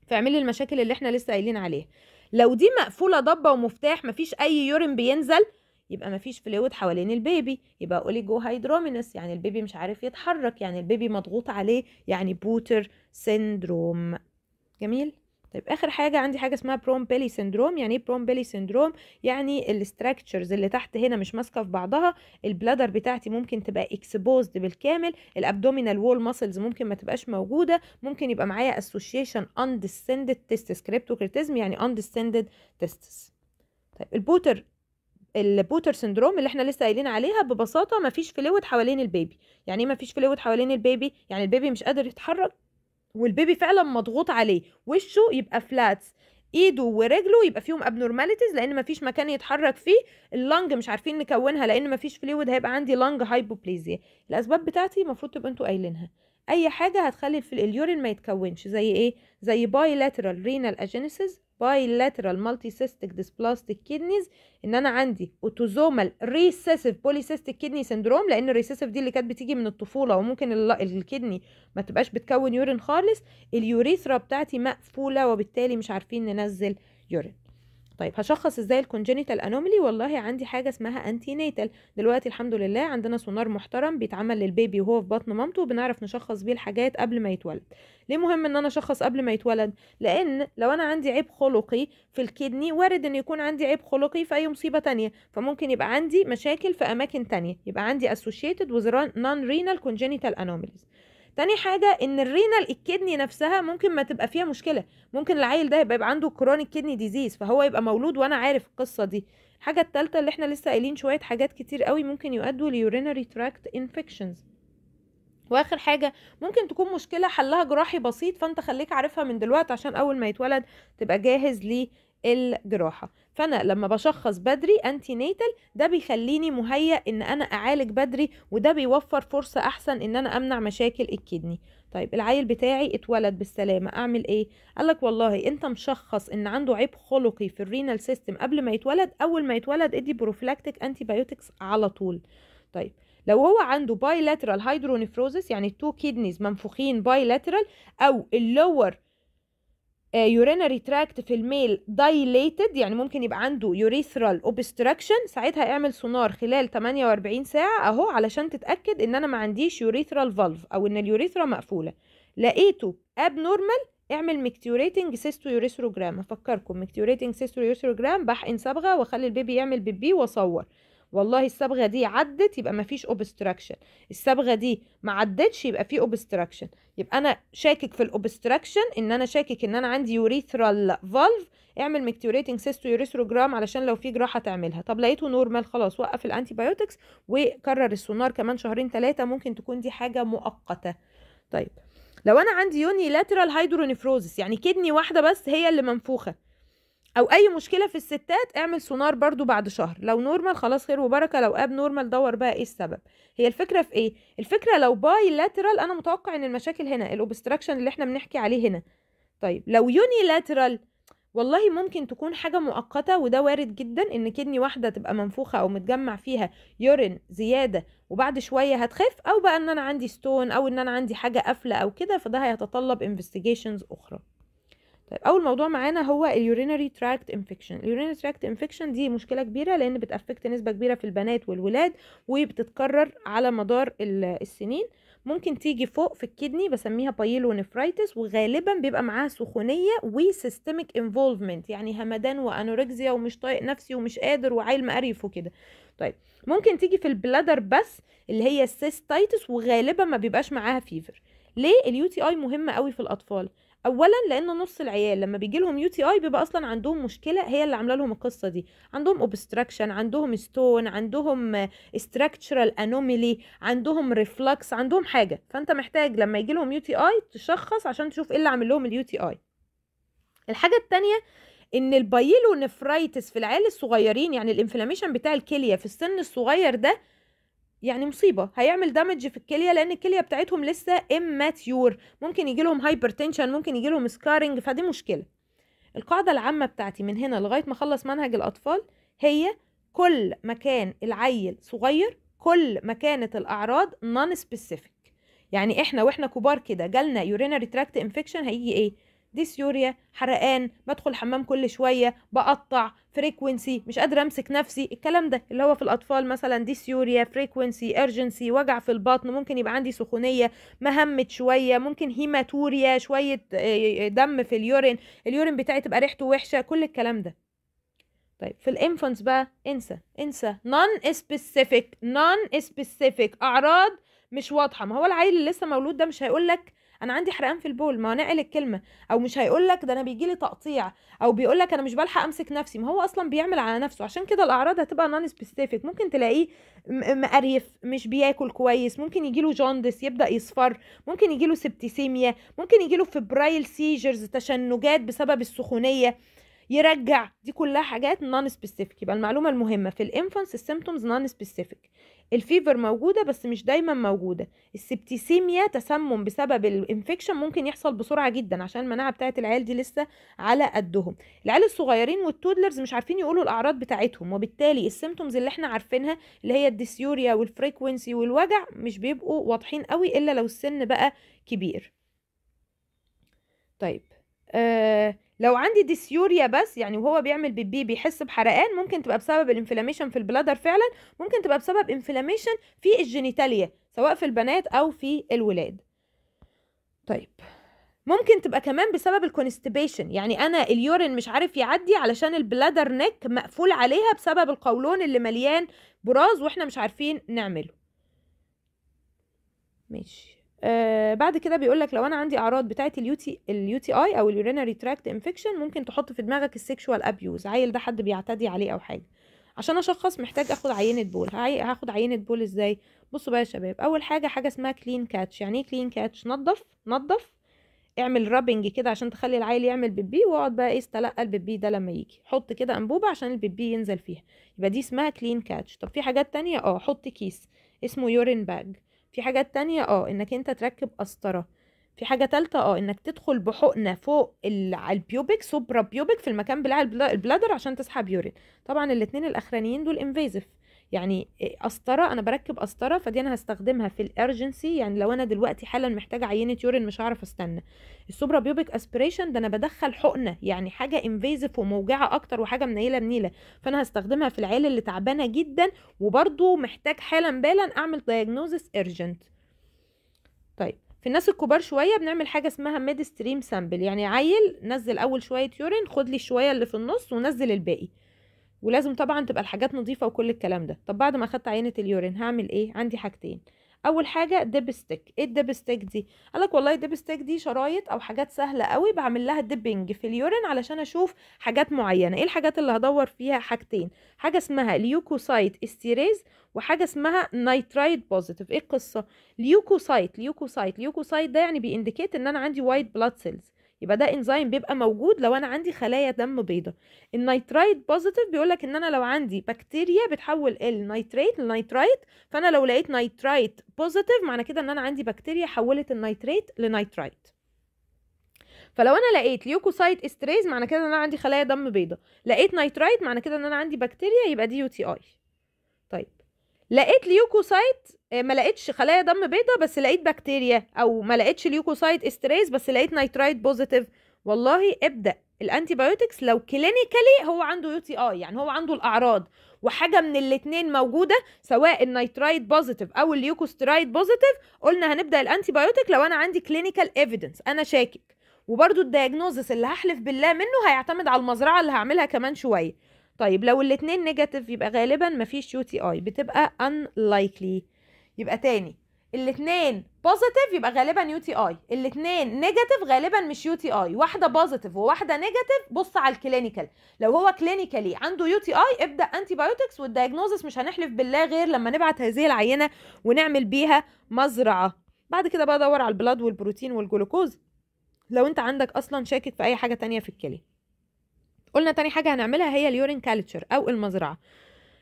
فاعملي المشاكل اللي احنا لسه قايلين عليها لو دي مقفوله ضبه ومفتاح مفيش اي يورين بينزل يبقى مفيش فلويد حوالين البيبي يبقى اوليجو هيدرومينس يعني البيبي مش عارف يتحرك يعني البيبي مضغوط عليه يعني بوتر سيندروم جميل طيب اخر حاجه عندي حاجه اسمها بروم بيلي سندروم يعني ايه بروم بيلي سندروم يعني الاستراكشرز اللي تحت هنا مش ماسكه في بعضها البلادر بتاعتي ممكن تبقى اكسبوزد بالكامل الابدومينال وول ماسلز ممكن ما تبقاش موجوده ممكن يبقى معايا اسوشيشن اندسندد تيستس كريبتوكريتيزم يعني اندسندد تيستس طيب البوتر البوتر سندروم اللي احنا لسه قايلين عليها ببساطه مفيش فلويد حوالين البيبي يعني ايه مفيش فلويد حوالين البيبي يعني البيبي مش قادر يتحرك والبيبي فعلا مضغوط عليه وشه يبقى فلات ايده ورجله يبقى فيهم ابنورماليتيز لان مفيش مكان يتحرك فيه اللنج مش عارفين نكونها لان مفيش فلويد هيبقى عندي لنج هايبوبليزيا الاسباب بتاعتي المفروض تبقى انتوا قايلينها اي حاجه هتخلي اليورين ما يتكونش زي ايه زي بايلاترال رينال اجينيسيس bilateral multicystic dysplastic kidneys ان انا عندي autosomal recessive polycystic kidney syndrome لان الريسيسيف دي اللي كانت بتيجي من الطفوله وممكن الكدني ما تبقاش بتكون يورين خالص اليوريثرا بتاعتي مقفوله وبالتالي مش عارفين ننزل يورين طيب هشخص ازاي الكونجنيتال انوملي والله عندي حاجه اسمها انتي نيتال دلوقتي الحمد لله عندنا سونار محترم بيتعمل للبيبي وهو في بطن مامته وبنعرف نشخص بيه الحاجات قبل ما يتولد ليه مهم ان انا اشخص قبل ما يتولد لان لو انا عندي عيب خلقي في الكدني وارد ان يكون عندي عيب خلقي في اي مصيبه تانية فممكن يبقى عندي مشاكل في اماكن تانية يبقى عندي اسوشيتد وذ نون رينال congenital anomalies تاني حاجه ان الرينال الكدني نفسها ممكن ما تبقى فيها مشكله ممكن العيل ده يبقى, عنده كرونيك كدني ديزيز فهو يبقى مولود وانا عارف القصه دي الحاجه التالتة اللي احنا لسه قايلين شويه حاجات كتير قوي ممكن يؤدوا ليورينري تراكت انفكشنز واخر حاجه ممكن تكون مشكله حلها جراحي بسيط فانت خليك عارفها من دلوقتي عشان اول ما يتولد تبقى جاهز ليه الجراحه فانا لما بشخص بدري انتي ناتال ده بيخليني مهيأ ان انا اعالج بدري وده بيوفر فرصه احسن ان انا امنع مشاكل الكدني طيب العيل بتاعي اتولد بالسلامه اعمل ايه قالك والله انت مشخص ان عنده عيب خلقي في الرينال سيستم قبل ما يتولد اول ما يتولد ادي بروفلاكتيك انتي بايوتكس على طول طيب لو هو عنده بايلاترال هيدرونيفروزس يعني التو كيدنيز منفوخين بايلاترال او اللور يورينري آه، تراكت في الميل دايليتد يعني ممكن يبقى عنده يوريثرال اوبستراكشن ساعتها اعمل سونار خلال 48 ساعه اهو علشان تتاكد ان انا ما عنديش يوريثرال فالف او ان اليوريثرا مقفوله لقيته اب نورمال اعمل ميكتيوريتنج سيستو يوريثروجرام افكركم ميكتيوريتنج سيستو يوريثروجرام بحقن صبغه واخلي البيبي يعمل بيبي واصور والله الصبغه دي عدت يبقى ما فيش اوبستراكشن الصبغه دي ما عدتش يبقى في اوبستراكشن يبقى انا شاكك في الاوبستراكشن ان انا شاكك ان انا عندي يوريثرال فالف اعمل ميكتوريتنج سيستو يوريثروجرام علشان لو في جراحه تعملها طب لقيته نورمال خلاص وقف الانتي بايوتكس وكرر السونار كمان شهرين ثلاثه ممكن تكون دي حاجه مؤقته طيب لو انا عندي يوني لاترال هيدرونيفروزس يعني كدني واحده بس هي اللي منفوخه او اي مشكله في الستات اعمل سونار برضو بعد شهر لو نورمال خلاص خير وبركه لو اب نورمال دور بقى ايه السبب هي الفكره في ايه الفكره لو باي لاترال انا متوقع ان المشاكل هنا الاوبستراكشن اللي احنا بنحكي عليه هنا طيب لو يوني لاترال والله ممكن تكون حاجة مؤقتة وده وارد جدا ان كدني واحدة تبقى منفوخة او متجمع فيها يورين زيادة وبعد شوية هتخف او بقى ان انا عندي ستون او ان انا عندي حاجة قافلة او كده فده هيتطلب انفستيجيشنز اخرى طيب اول موضوع معانا هو اليورينري تراكت انفكشن اليورينري تراكت انفكشن دي مشكله كبيره لان بتافكت نسبه كبيره في البنات والولاد وبتتكرر على مدار السنين ممكن تيجي فوق في الكدني بسميها بايلونيفرايتس وغالبا بيبقى معاها سخونيه وسيستميك انفولفمنت يعني همدان وانوركسيا ومش طايق نفسي ومش قادر وعيل مقريف وكده طيب ممكن تيجي في البلادر بس اللي هي السيستايتس وغالبا ما بيبقاش معاها فيفر ليه اليو تي اي مهمه قوي في الاطفال اولا لان نص العيال لما بيجي لهم يو تي اي بيبقى اصلا عندهم مشكله هي اللي عامله لهم القصه دي عندهم اوبستراكشن عندهم ستون عندهم استراكشرال انوميلي عندهم ريفلكس عندهم حاجه فانت محتاج لما يجي لهم يو تي اي تشخص عشان تشوف ايه اللي عامل لهم اليو تي اي الحاجه الثانيه ان البايلو نفرايتس في العيال الصغيرين يعني الانفلاميشن بتاع الكليه في السن الصغير ده يعني مصيبه هيعمل دامج في الكليه لان الكليه بتاعتهم لسه اماتيور ممكن يجي لهم هايبرتنشن ممكن يجي لهم سكارنج فدي مشكله القاعده العامه بتاعتي من هنا لغايه ما اخلص منهج الاطفال هي كل ما كان العيل صغير كل ما كانت الاعراض نون سبيسيفيك يعني احنا واحنا كبار كده جالنا يورينري تراكت انفكشن هيجي ايه ديسيوريا حرقان بدخل حمام كل شويه بقطع فريكونسي مش قادره امسك نفسي الكلام ده اللي هو في الاطفال مثلا ديسيوريا فريكونسي ارجنسي وجع في البطن ممكن يبقى عندي سخونيه مهمت شويه ممكن هيماتوريا شويه آه، آه، دم في اليورين اليورين بتاعي تبقى ريحته وحشه كل الكلام ده طيب في الانفانتس بقى انسى انسى نون سبيسيفيك نون سبيسيفيك اعراض مش واضحه ما هو العيل اللي لسه مولود ده مش هيقول لك انا عندي حرقان في البول ما نقل الكلمه او مش هيقول لك ده انا بيجي لي تقطيع او بيقول لك انا مش بلحق امسك نفسي ما هو اصلا بيعمل على نفسه عشان كده الاعراض هتبقى نون سبيسيفيك ممكن تلاقيه مقريف مش بياكل كويس ممكن يجي له جوندس يبدا يصفر ممكن يجي له سبتيسيميا ممكن يجي له فبرايل سيجرز تشنجات بسبب السخونيه يرجع دي كلها حاجات نون سبيسيفيك يبقى المعلومه المهمه في الانفانس السيمتومز نون سبيسيفيك الفيفر موجوده بس مش دايما موجوده السبتيسيميا تسمم بسبب الانفكشن ممكن يحصل بسرعه جدا عشان المناعه بتاعه العيال دي لسه على قدهم العيال الصغيرين والتودلرز مش عارفين يقولوا الاعراض بتاعتهم وبالتالي السيمتومز اللي احنا عارفينها اللي هي الديسيوريا والفريكونسي والوجع مش بيبقوا واضحين قوي الا لو السن بقى كبير طيب آه لو عندي ديسيوريا بس يعني وهو بيعمل بيبي بيحس بحرقان ممكن تبقى بسبب الانفلاميشن في البلادر فعلا ممكن تبقى بسبب انفلاميشن في الجينيتاليا سواء في البنات او في الولاد طيب ممكن تبقى كمان بسبب الكونستبيشن يعني انا اليورين مش عارف يعدي علشان البلادر نك مقفول عليها بسبب القولون اللي مليان براز واحنا مش عارفين نعمله ماشي آه بعد كده بيقول لك لو انا عندي اعراض بتاعه اليوتي اليوتي اي او اليورينري تراكت انفكشن ممكن تحط في دماغك السكشوال ابيوز عيل ده حد بيعتدي عليه او حاجه عشان اشخص محتاج اخد عينه بول هاخد عينه بول ازاي بصوا بقى يا شباب اول حاجه حاجه اسمها كلين كاتش يعني ايه كلين كاتش نظف نظف اعمل رابنج كده عشان تخلي العيل يعمل بيبي واقعد بقى ايه استلقى البيبي ده لما يجي حط كده انبوبه عشان البيبي ينزل فيها يبقى دي اسمها كلين كاتش طب في حاجات تانية اه حط كيس اسمه يورين باج في حاجات تانية اه انك انت تركب قسطرة في حاجة تالتة اه انك تدخل بحقنة فوق البيوبك سوبرا بيوبك في المكان بتاع البلادر عشان تسحب يورين طبعا الاتنين الاخرانيين دول انفيزف يعني قسطره آه، انا بركب قسطره فدي انا هستخدمها في الارجنسي يعني لو انا دلوقتي حالا محتاجه عينه يورين مش هعرف استنى السوبرا بيوبيك اسبريشن ده انا بدخل حقنه يعني حاجه انفيزيف وموجعه اكتر وحاجه منيله منيله فانا هستخدمها في العيال اللي تعبانه جدا وبرده محتاج حالا بالا اعمل دايجنوزس ارجنت طيب في الناس الكبار شويه بنعمل حاجه اسمها ميد ستريم سامبل يعني عيل نزل اول شويه يورين خد لي شويه اللي في النص ونزل الباقي ولازم طبعا تبقى الحاجات نظيفه وكل الكلام ده طب بعد ما اخدت عينه اليورين هعمل ايه عندي حاجتين اول حاجه ديب ستيك ايه الديب ستيك دي قال لك والله الديب ستيك دي شرايط او حاجات سهله قوي بعمل لها ديبنج في اليورين علشان اشوف حاجات معينه ايه الحاجات اللي هدور فيها حاجتين حاجه اسمها ليوكوسايت استيريز وحاجه اسمها نايترايد بوزيتيف ايه القصه ليوكوسايت ليوكوسايت ليوكوسايت ده يعني بيindicate ان انا عندي وايت بلاد سيلز يبقى ده انزيم بيبقى موجود لو انا عندي خلايا دم بيضاء النيترايت بوزيتيف بيقول لك ان انا لو عندي بكتيريا بتحول النيتريت لنيترايت فانا لو لقيت نيترايت بوزيتيف معنى كده ان انا عندي بكتيريا حولت النيتريت لنيترايت فلو انا لقيت ليوكوسايت استريز معنى كده ان انا عندي خلايا دم بيضاء لقيت نيترايت معنى كده ان انا عندي بكتيريا يبقى دي يو تي اي طيب لقيت ليوكوسايت آه، ما لقيتش خلايا دم بيضاء بس لقيت بكتيريا او ما لقيتش ليوكوسايت استريس بس لقيت نيترايت بوزيتيف والله ابدا الانتي بايوتكس لو كلينيكالي هو عنده يو تي اي يعني هو عنده الاعراض وحاجه من الاثنين موجوده سواء النيترايت بوزيتيف او الليوكوسترايد بوزيتيف قلنا هنبدا الانتي بايوتك لو انا عندي كلينيكال ايفيدنس انا شاكك وبرده الدياجنوزس اللي هحلف بالله منه هيعتمد على المزرعه اللي هعملها كمان شويه طيب لو الاثنين نيجاتيف يبقى غالبا مفيش يو تي اي بتبقى لايكلي يبقى تاني الاثنين بوزيتيف يبقى غالبا يو تي اي الاثنين نيجاتيف غالبا مش يو تي اي واحده بوزيتيف وواحده نيجاتيف بص على الكلينيكال لو هو كلينيكالي عنده يو تي اي ابدا انتي بايوتكس والدايجنوزس مش هنحلف بالله غير لما نبعت هذه العينه ونعمل بيها مزرعه بعد كده بقى دور على البلاد والبروتين والجلوكوز لو انت عندك اصلا شاكك في اي حاجه تانية في الكلى قلنا تاني حاجه هنعملها هي اليورين كالتشر او المزرعه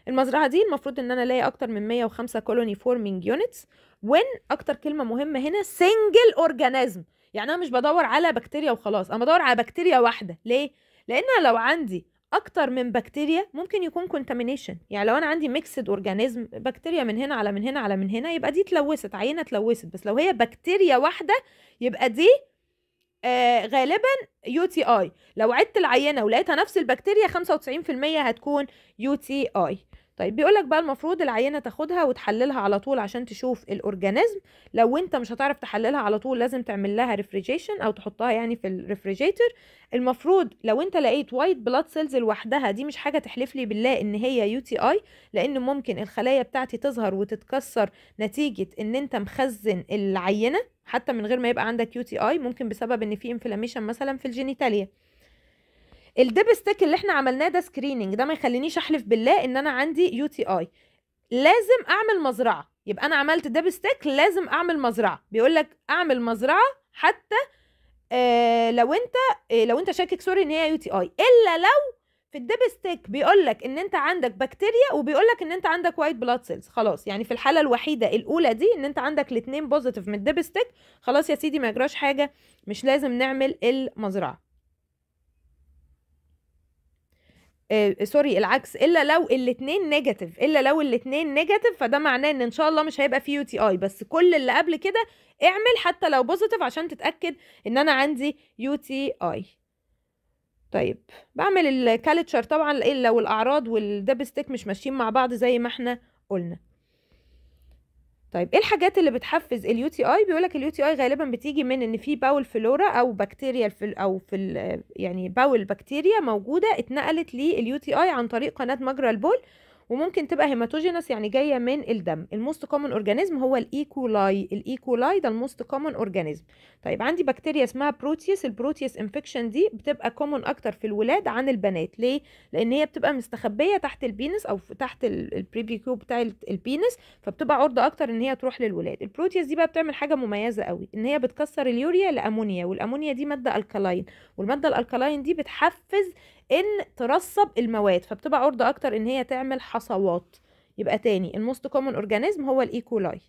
المزرعه دي المفروض ان انا الاقي اكتر من 105 كولوني فورمينج يونتس وين اكتر كلمه مهمه هنا سنجل اورجانيزم يعني انا مش بدور على بكتيريا وخلاص انا بدور على بكتيريا واحده ليه لان لو عندي اكتر من بكتيريا ممكن يكون كونتامينيشن يعني لو انا عندي ميكسد اورجانيزم بكتيريا من هنا على من هنا على من هنا يبقى دي اتلوثت عينه اتلوثت بس لو هي بكتيريا واحده يبقى دي آه غالبا يو تي اي لو عدت العينه ولقيتها نفس البكتيريا 95% هتكون يو تي اي طيب بيقول لك بقى المفروض العينه تاخدها وتحللها على طول عشان تشوف الاورجانيزم لو انت مش هتعرف تحللها على طول لازم تعمل لها ريفريجيشن او تحطها يعني في الريفريجيتر المفروض لو انت لقيت وايت بلاد سيلز لوحدها دي مش حاجه تحلف لي بالله ان هي يو تي اي لان ممكن الخلايا بتاعتي تظهر وتتكسر نتيجه ان انت مخزن العينه حتى من غير ما يبقى عندك يو تي اي ممكن بسبب ان في انفلاميشن مثلا في الجينيتاليا الديب ستيك اللي احنا عملناه ده سكريننج ده ما يخلينيش احلف بالله ان انا عندي يو تي اي لازم اعمل مزرعه يبقى انا عملت ديب ستيك لازم اعمل مزرعه بيقول لك اعمل مزرعه حتى آه لو انت آه لو انت شاكك سوري ان هي يو تي اي الا لو في الديب ستيك بيقول لك ان انت عندك بكتيريا وبيقول لك ان انت عندك وايت بلاد سيلز خلاص يعني في الحاله الوحيده الاولى دي ان انت عندك الاثنين بوزيتيف من الديب ستيك خلاص يا سيدي ما يجراش حاجه مش لازم نعمل المزرعه آه سوري العكس الا لو الاثنين نيجاتيف الا لو الاثنين نيجاتيف فده معناه ان ان شاء الله مش هيبقى فيه يو تي اي بس كل اللي قبل كده اعمل حتى لو بوزيتيف عشان تتاكد ان انا عندي يو تي اي طيب بعمل الكالتشر طبعا لو الاعراض والدبستيك مش ماشيين مع بعض زي ما احنا قلنا طيب ايه الحاجات اللي بتحفز اليو تي اي بيقولك اليو تي اي غالبا بتيجي من ان في باول فلورا او بكتيريا في او في يعني باول بكتيريا موجوده اتنقلت لليو تي اي عن طريق قناه مجرى البول وممكن تبقى هيماتوجينس يعني جايه من الدم الموست كومن اورجانيزم هو الايكولاي e الايكولاي e ده الموست كومن اورجانيزم طيب عندي بكتيريا اسمها بروتيوس البروتيوس انفكشن دي بتبقى كومن اكتر في الولاد عن البنات ليه لان هي بتبقى مستخبيه تحت البينس او تحت البريبي كيو بتاع البينس فبتبقى عرضه اكتر ان هي تروح للولاد البروتيوس دي بقى بتعمل حاجه مميزه قوي ان هي بتكسر اليوريا لامونيا والامونيا دي ماده الكالاين والماده الالكالاين دي بتحفز ان ترسب المواد فبتبقى عرضة اكتر ان هي تعمل حصوات يبقى تاني الموست كومن اورجانيزم هو الايكولاي e.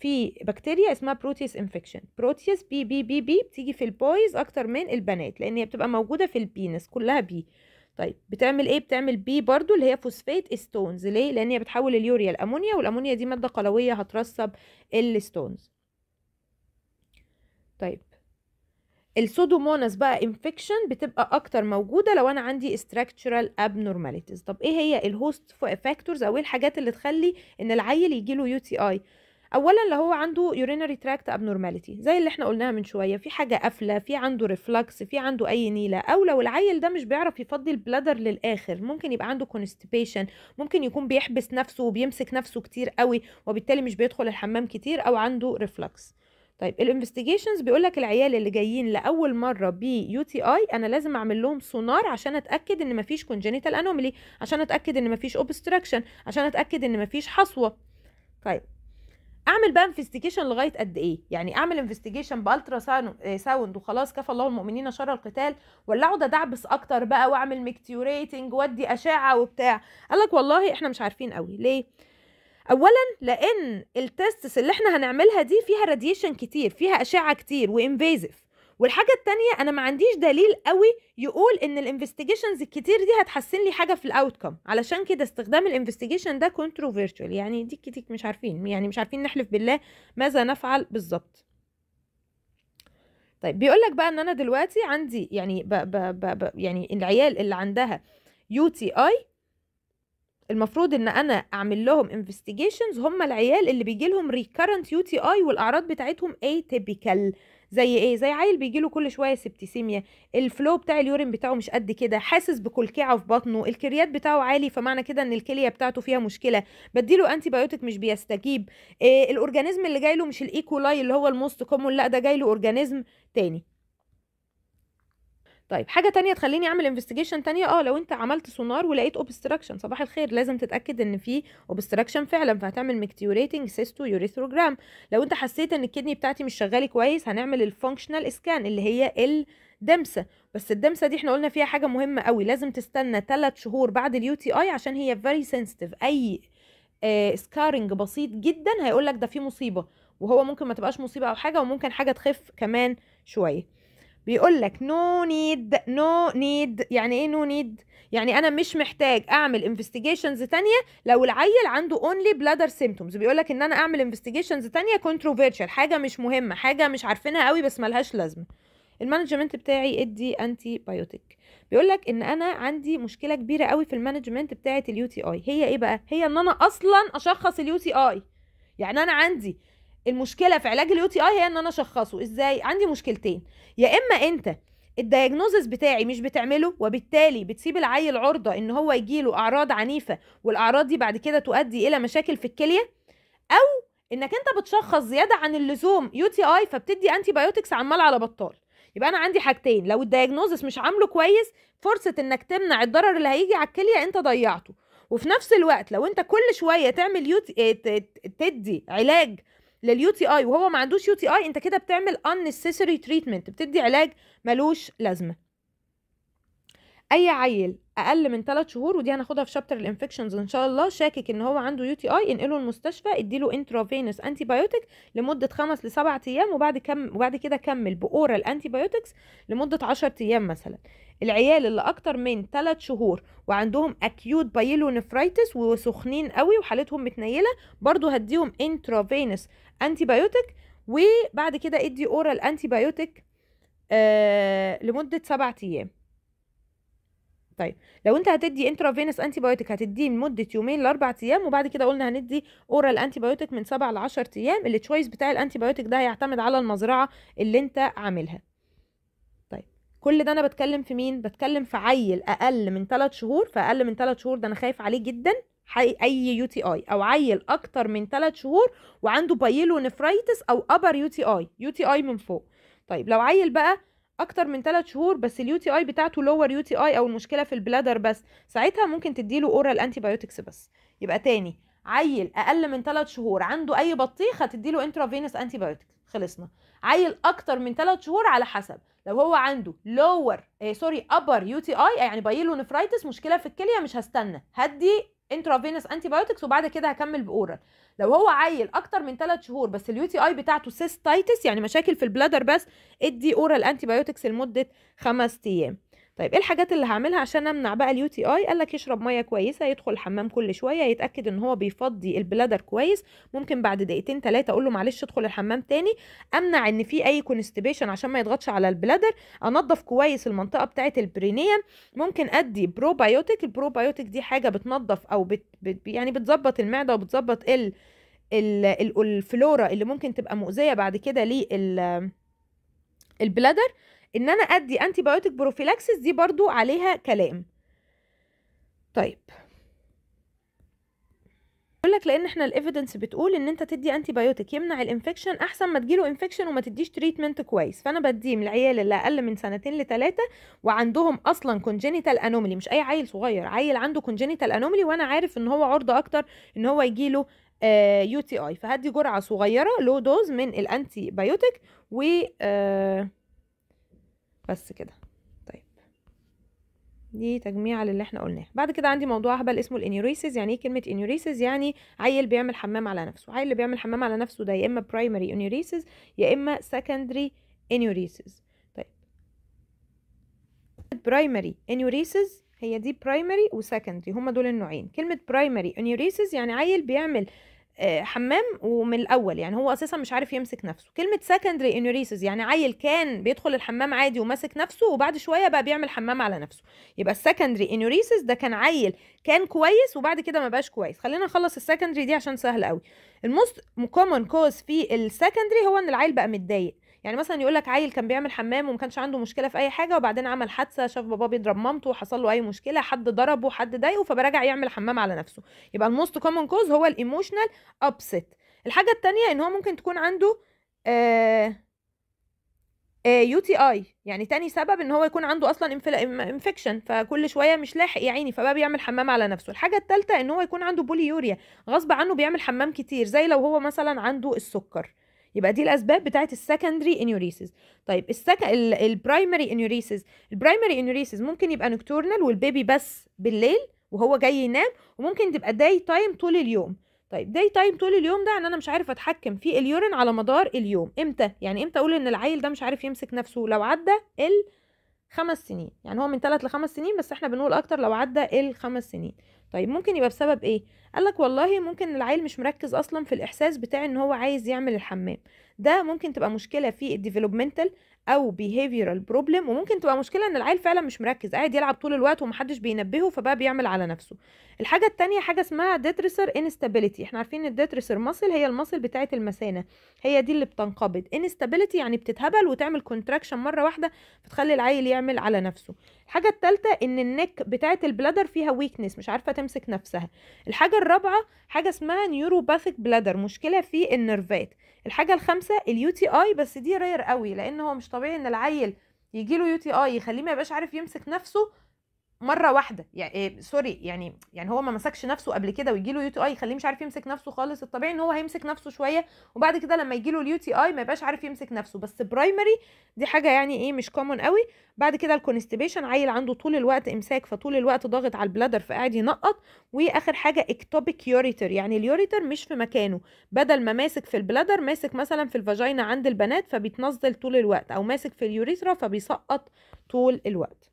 في بكتيريا اسمها بروتيس انفكشن بروتيس بي بي بي بي بتيجي في البويز اكتر من البنات لان هي بتبقى موجوده في البينس كلها بي طيب بتعمل ايه بتعمل بي برضو اللي هي فوسفات ستونز ليه لان هي بتحول اليوريا الامونيا والامونيا دي ماده قلويه هترسب الستونز طيب السودوموناس بقى انفكشن بتبقى اكتر موجوده لو انا عندي استراكشرال ابنورماليتيز طب ايه هي الهوست فاكتورز او ايه الحاجات اللي تخلي ان العيل يجي له يو تي اي اولا اللي هو عنده urinary tract ابنورماليتي زي اللي احنا قلناها من شويه في حاجه قافله في عنده ريفلكس في عنده اي نيله او لو العيل ده مش بيعرف يفضي البلادر للاخر ممكن يبقى عنده كونستبيشن ممكن يكون بيحبس نفسه وبيمسك نفسه كتير قوي وبالتالي مش بيدخل الحمام كتير او عنده ريفلكس طيب الانفستيجيشنز بيقول لك العيال اللي جايين لاول مره بي يو تي اي انا لازم اعمل لهم سونار عشان اتاكد ان مفيش كونجنيتال انوميلي عشان اتاكد ان مفيش اوبستراكشن عشان اتاكد ان مفيش حصوه طيب اعمل بقى انفستيجيشن لغايه قد ايه يعني اعمل انفستيجيشن بالترا آه، ساوند وخلاص كفى الله المؤمنين شر القتال ولا اقعد ادعبس اكتر بقى واعمل ميكتيوريتنج وادي اشعه وبتاع قال لك والله احنا مش عارفين قوي ليه اولا لان التستس اللي احنا هنعملها دي فيها راديشن كتير فيها اشعه كتير وانفيزيف والحاجه التانية انا ما عنديش دليل قوي يقول ان الانفستيجيشنز الكتير دي هتحسن لي حاجه في الاوتكم علشان كده استخدام الانفستيجيشن ده كونتروفيرشوال يعني دي كتير مش عارفين يعني مش عارفين نحلف بالله ماذا نفعل بالظبط طيب بيقول لك بقى ان انا دلوقتي عندي يعني ب ب ب ب يعني العيال اللي عندها يو تي اي المفروض ان انا اعمل لهم انفستيجيشنز هم العيال اللي بيجي لهم ريكرنت يو تي اي والاعراض بتاعتهم اي تيبيكال زي ايه زي عيل بيجي له كل شويه سبتيسيميا الفلو بتاع اليورين بتاعه مش قد كده حاسس بكلكعه في بطنه الكريات بتاعه عالي فمعنى كده ان الكليه بتاعته فيها مشكله بديله انتي بايوتيك مش بيستجيب إيه الاورجانيزم اللي جاي له مش الايكولاي e اللي هو الموست كومون لا ده جاي له اورجانيزم تاني طيب حاجه تانية تخليني اعمل انفستيجيشن تانية اه لو انت عملت سونار ولقيت اوبستراكشن صباح الخير لازم تتاكد ان في اوبستراكشن فعلا فهتعمل ميكتيوريتنج سيستو يوريثروجرام لو انت حسيت ان الكدني بتاعتي مش شغاله كويس هنعمل الفانكشنال سكان اللي هي الدمسه بس الدمسه دي احنا قلنا فيها حاجه مهمه قوي لازم تستنى ثلاث شهور بعد اليو تي اي عشان هي فيري سنسيتيف اي آه سكارنج بسيط جدا هيقول لك ده في مصيبه وهو ممكن ما تبقاش مصيبه او حاجه وممكن حاجه تخف كمان شويه بيقول لك نو نيد نو نيد يعني ايه نو no نيد يعني انا مش محتاج اعمل انفستيجيشنز تانية لو العيل عنده اونلي بلادر سيمتومز بيقول لك ان انا اعمل انفستيجيشنز تانية كونتروفيرشال حاجه مش مهمه حاجه مش عارفينها قوي بس ملهاش لازمه المانجمنت بتاعي ادي انتي بايوتيك بيقول لك ان انا عندي مشكله كبيره قوي في المانجمنت بتاعه اليو تي اي هي ايه بقى هي ان انا اصلا اشخص اليو تي اي يعني انا عندي المشكله في علاج اليو تي اي هي ان انا اشخصه ازاي عندي مشكلتين يا اما انت الدياجنوزس بتاعي مش بتعمله وبالتالي بتسيب العيل عرضه ان هو يجيله اعراض عنيفه والاعراض دي بعد كده تؤدي الى مشاكل في الكليه او انك انت بتشخص زياده عن اللزوم يو تي اي فبتدي انتي بايوتكس عمال على بطال يبقى انا عندي حاجتين لو الدياجنوزس مش عامله كويس فرصه انك تمنع الضرر اللي هيجي على الكليه انت ضيعته وفي نفس الوقت لو انت كل شويه تعمل يوتي... تدي علاج لليو تي اي وهو ما عندوش يو تي اي انت كده بتعمل unnecessary treatment بتدي علاج ملوش لازمه اي عيل اقل من 3 شهور ودي هناخدها في شابتر الانفكشنز ان شاء الله شاكك ان هو عنده يو تي اي انقله المستشفى اديله انترافينوس انتي بايوتيك لمده 5 ل 7 ايام وبعد كم وبعد كده كمل باورال انتي بايوتكس لمده 10 ايام مثلا العيال اللي اكتر من 3 شهور وعندهم اكيوت بايلو نفرايتس وسخنين قوي وحالتهم متنيله برضو هديهم انترافينوس انتي بايوتيك وبعد كده ادي اورال انتي بايوتيك آه لمده 7 ايام طيب لو انت هتدي انترافينس انتي بايوتيك هتديه لمده يومين لاربع ايام وبعد كده قلنا هندي اورال انتي بايوتيك من 7 ل 10 ايام التشويس بتاع الانتي بايوتيك ده هيعتمد على المزرعه اللي انت عاملها طيب كل ده انا بتكلم في مين بتكلم في عيل اقل من 3 شهور فاقل من 3 شهور ده انا خايف عليه جدا اي يو تي اي او عيل اكتر من 3 شهور وعنده بايلو نفرايتس او ابر يو تي اي يو تي اي من فوق طيب لو عيل بقى اكتر من 3 شهور بس اليو تي اي بتاعته لور يو تي اي او المشكله في البلادر بس ساعتها ممكن تديله اورال انتي بايوتكس بس يبقى تاني عيل اقل من 3 شهور عنده اي بطيخه تديله انترافينس انتي بايوتك خلصنا عيل اكتر من 3 شهور على حسب لو هو عنده لور سوري ابر يو تي اي يعني بايلو نفرايتس مشكله في الكليه مش هستنى هدي انترافينوس انتي بايوتكس وبعد كده هكمل باورال لو هو عيل اكتر من 3 شهور بس تي اي بتاعته سيستايتس يعني مشاكل في البلادر بس ادي اورال انتي بايوتكس لمده 5 ايام طيب ايه الحاجات اللي هعملها عشان امنع بقى اليو تي اي قال لك يشرب ميه كويسه يدخل الحمام كل شويه يتاكد ان هو بيفضي البلادر كويس ممكن بعد دقيقتين ثلاثه اقول له معلش ادخل الحمام تاني امنع ان في اي كونستيبيشن عشان ما يضغطش على البلادر انظف كويس المنطقه بتاعه البرينيوم ممكن ادي بروبايوتيك البروبايوتيك دي حاجه بتنظف او بت... بت... يعني بتظبط المعده وبتظبط ال... الفلورا اللي ممكن تبقى مؤذيه بعد كده للبلادر ان انا ادي انتي بايوتيك بروفيلاكسس دي برضو عليها كلام طيب بقول لك لان احنا الايفيدنس بتقول ان انت تدي انتي بايوتيك يمنع الانفكشن احسن ما تجيله انفكشن وما تديش تريتمنت كويس فانا بديه للعيال اللي اقل من سنتين لثلاثه وعندهم اصلا كونجنيتال انوملي مش اي عيل صغير عيل عنده كونجنيتال انوملي وانا عارف ان هو عرضه اكتر ان هو يجيله يو آه، تي اي فهدي جرعه صغيره لو دوز من الانتي بايوتيك و آه بس كده طيب دي تجميعة للي احنا قلناه بعد كده عندي موضوع هبل اسمه الانيوريسيز يعني ايه كلمة انيوريسيز يعني عيل بيعمل حمام على نفسه عيل اللي بيعمل حمام على نفسه ده يا اما برايمري انيوريسيز يا اما سكندري انيوريسيز طيب برايمري انيوريسيز هي دي برايمري وسكندري هما دول النوعين كلمة برايمري انيوريسيز يعني عيل بيعمل آه، حمام ومن الاول يعني هو اساسا مش عارف يمسك نفسه كلمه سكندري انوريسز يعني عيل كان بيدخل الحمام عادي وماسك نفسه وبعد شويه بقى بيعمل حمام على نفسه يبقى السكندري انوريسز ده كان عيل كان كويس وبعد كده ما بقاش كويس خلينا نخلص السكندري دي عشان سهل قوي الموست كومن كوز في السكندري هو ان العيل بقى متضايق يعني مثلا يقول لك عيل كان بيعمل حمام وما كانش عنده مشكله في اي حاجه وبعدين عمل حادثه شاف باباه بيضرب مامته وحصل له اي مشكله حد ضربه حد ضايقه فبراجع يعمل حمام على نفسه يبقى الموست كومن كوز هو الايموشنال ابسيت الحاجه الثانيه ان هو ممكن تكون عنده آه يو تي اي يعني تاني سبب ان هو يكون عنده اصلا انفكشن فكل شويه مش لاحق يا عيني فبقى بيعمل حمام على نفسه الحاجه الثالثه ان هو يكون عنده بوليوريا غصب عنه بيعمل حمام كتير زي لو هو مثلا عنده السكر يبقى دي الاسباب بتاعه السكندري انيوريسز طيب السك... البرايمري انيوريسز البرايمري انيوريسز ممكن يبقى نكتورنال والبيبي بس بالليل وهو جاي ينام وممكن تبقى داي تايم طول اليوم طيب داي تايم طول اليوم ده ان يعني انا مش عارف اتحكم في اليورين على مدار اليوم امتى يعني امتى اقول ان العيل ده مش عارف يمسك نفسه لو عدى ال خمس سنين يعني هو من ثلاث لخمس سنين بس احنا بنقول اكتر لو عدى الخمس سنين طيب ممكن يبقى بسبب ايه قالك والله ممكن العيل مش مركز اصلا في الاحساس بتاع ان هو عايز يعمل الحمام ده ممكن تبقى مشكله في الديفلوبمنتال او بيهيفيرال بروبلم وممكن تبقى مشكله ان العيل فعلا مش مركز قاعد يلعب طول الوقت ومحدش بينبهه فبقى بيعمل على نفسه الحاجه التانية حاجه اسمها ديتريسر انستابيليتي احنا عارفين ان الديترسر ماسل هي المصل بتاعه المثانه هي دي اللي بتنقبض انستابيليتي يعني بتتهبل وتعمل كونتراكشن مره واحده فتخلي العيل يعمل على نفسه الحاجة التالتة ان النك بتاعة البلادر فيها ويكنس مش عارفة تمسك نفسها الحاجة الرابعة حاجة اسمها نيوروباثيك بلادر مشكلة في النرفات الحاجة الخامسة اليو تي اي بس دي رير قوي لان هو مش طبيعي ان العيل يجيله يو تي اي يخليه ما يبقاش عارف يمسك نفسه مره واحده يعني إيه سوري يعني يعني هو ما مسكش نفسه قبل كده ويجي له يو تي اي يخليه مش عارف يمسك نفسه خالص الطبيعي ان هو هيمسك نفسه شويه وبعد كده لما يجي له اليو تي اي ما يبقاش عارف يمسك نفسه بس برايمري دي حاجه يعني ايه مش كومون قوي بعد كده الكونستيبيشن عيل عنده طول الوقت امساك فطول الوقت ضاغط على البلادر فقاعد ينقط واخر حاجه اكتوبيك يوريتر يعني اليوريتر مش في مكانه بدل ما ماسك في البلادر ماسك مثلا في الفاجينا عند البنات فبيتنزل طول الوقت او ماسك في اليوريثرا فبيسقط طول الوقت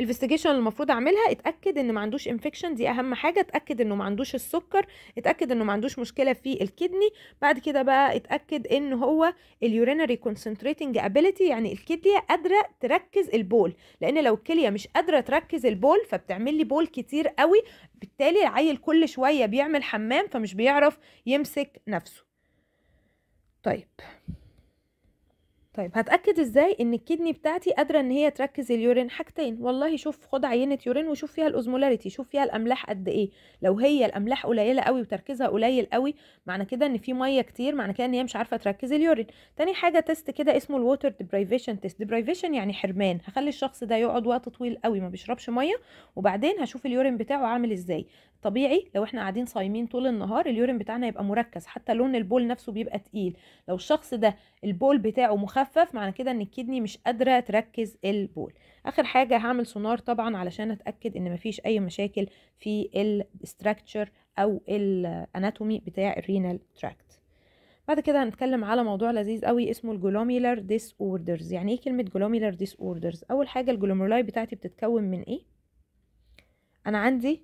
الفستيجيشن اللي المفروض اعملها اتاكد ان ما عندوش انفكشن دي اهم حاجه اتاكد انه ما عندوش السكر اتاكد انه ما عندوش مشكله في الكدني بعد كده بقى اتاكد ان هو اليورينري كونسنتريتنج ابيليتي يعني الكليه قادره تركز البول لان لو الكليه مش قادره تركز البول فبتعمل لي بول كتير قوي بالتالي العيل كل شويه بيعمل حمام فمش بيعرف يمسك نفسه طيب طيب هتاكد ازاي ان الكدني بتاعتي قادره ان هي تركز اليورين حاجتين والله شوف خد عينه يورين وشوف فيها الاوزمولاريتي شوف فيها الاملاح قد ايه لو هي الاملاح قليله قوي وتركيزها قليل قوي معنى كده ان في ميه كتير معنى كده ان هي مش عارفه تركز اليورين تاني حاجه تيست كده اسمه الووتر ديبريفيشن تيست ديبريفيشن يعني حرمان هخلي الشخص ده يقعد وقت طويل قوي ما بيشربش ميه وبعدين هشوف اليورين بتاعه عامل ازاي طبيعي لو احنا قاعدين صايمين طول النهار اليورين بتاعنا يبقى مركز حتى لون البول نفسه بيبقى تقيل لو الشخص ده البول بتاعه مخفف معنى كده ان الكدني مش قادره تركز البول اخر حاجه هعمل سونار طبعا علشان اتاكد ان مفيش اي مشاكل في الاستراكشر او الاناتومي بتاع الرينال تراكت بعد كده هنتكلم على موضوع لذيذ قوي اسمه الجلوميلر ديس اوردرز يعني ايه كلمه جلوميلر ديس اوردرز اول حاجه الجلوميرولاي بتاعتي بتتكون من ايه انا عندي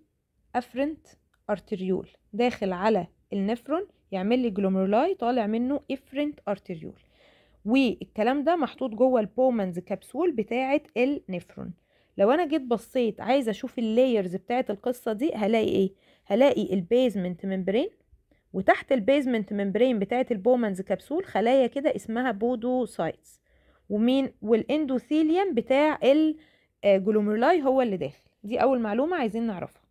افرنت ارتريول داخل على النفرون يعمل لي جلوميرولاي طالع منه افرنت ارتريول والكلام ده محطوط جوه البومنز كبسول بتاعه النفرون لو انا جيت بصيت عايزه اشوف اللايرز بتاعه القصه دي هلاقي ايه هلاقي البيزمنت ممبرين وتحت البيزمنت ممبرين بتاعه البومنز كبسول خلايا كده اسمها بودوسايتس ومين والاندوثيليوم بتاع الجلوميرولاي آه، هو اللي داخل دي اول معلومه عايزين نعرفها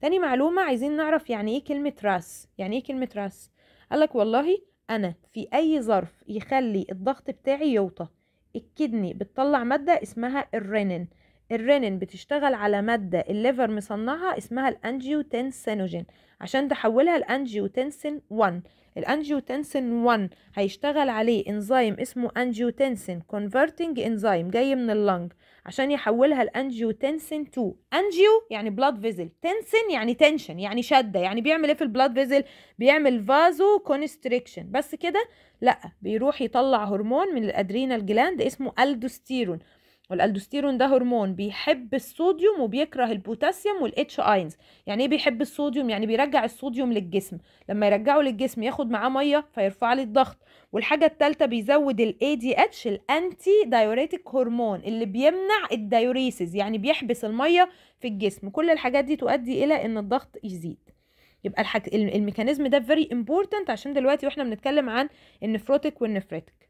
تاني معلومه عايزين نعرف يعني ايه كلمه راس يعني ايه كلمه راس قالك والله انا في اي ظرف يخلي الضغط بتاعي يوطى الكدني بتطلع مادة اسمها الرينين الرينين بتشتغل على مادة الليفر مصنعها اسمها الأنجيوتنسينوجين عشان تحولها لأنجيوتنسين 1 الأنجيوتنسين 1 هيشتغل عليه إنزيم اسمه أنجيوتنسين كونفرتنج إنزيم جاي من اللنج عشان يحولها لأنجيوتنسين 2 أنجيو يعني بلاد فيزل تنسين يعني تنشن يعني شدة يعني بيعمل إيه في البلاد فيزل بيعمل فازو كونستريكشن بس كده لأ بيروح يطلع هرمون من الأدرينال جلاند اسمه ألدوستيرون والالدوستيرون ده هرمون بيحب الصوديوم وبيكره البوتاسيوم والاتش اينز يعني ايه بيحب الصوديوم يعني بيرجع الصوديوم للجسم لما يرجعه للجسم ياخد معاه ميه فيرفع لي الضغط والحاجه الثالثه بيزود الاي دي اتش الانتي دايوريتك هرمون اللي بيمنع الدايوريسز يعني بيحبس الميه في الجسم كل الحاجات دي تؤدي الى ان الضغط يزيد يبقى الحك... الميكانيزم ده فيري امبورتنت عشان دلوقتي واحنا بنتكلم عن النفروتك والنفريتك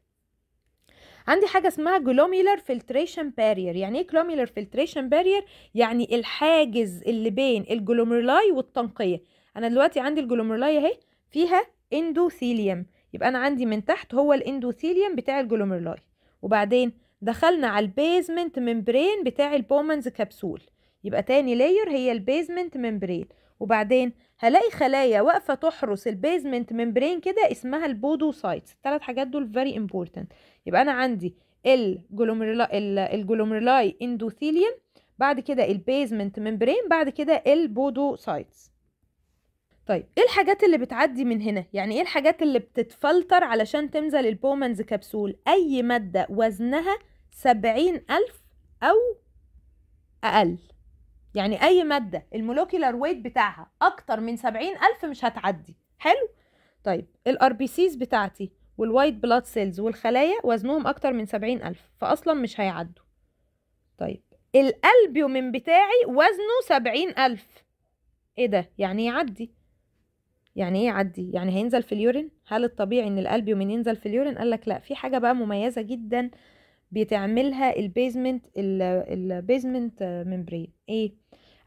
عندي حاجه اسمها جلوميلر فلتريشن بارير يعني ايه جلوميلر فلتريشن بارير يعني الحاجز اللي بين الجلوميرلاي والتنقيه انا دلوقتي عندي الجلوميرلاي اهي فيها اندوثيليوم يبقى انا عندي من تحت هو الاندوثيليوم بتاع الجلوميرلاي وبعدين دخلنا على البيزمنت ممبرين بتاع البومنز كبسول يبقى تاني لاير هي البيزمنت ممبرين وبعدين هلاقي خلايا واقفه تحرس البيزمنت ممبرين كده اسمها البودوسايتس الثلاث حاجات دول فيري امبورتنت يبقى انا عندي الجلوميرولاي اندوثيليوم بعد كده البيزمنت ممبرين بعد كده البودوسايتس طيب ايه الحاجات اللي بتعدي من هنا يعني ايه الحاجات اللي بتتفلتر علشان تنزل البومنز كبسول اي ماده وزنها سبعين الف او اقل يعني اي ماده المولوكيولار ويت بتاعها اكتر من 70000 مش هتعدي حلو طيب الار بي سيز بتاعتي والوايت بلاد سيلز والخلايا وزنهم اكتر من 70000 فاصلا مش هيعدوا طيب الالبيومين بتاعي وزنه 70000 ايه ده يعني إيه يعدي يعني ايه يعدي يعني هينزل في اليورين هل الطبيعي ان الالبيومين ينزل في اليورين قال لك لا في حاجه بقى مميزه جدا بتعملها البيزمنت البيزمنت ممبرين ايه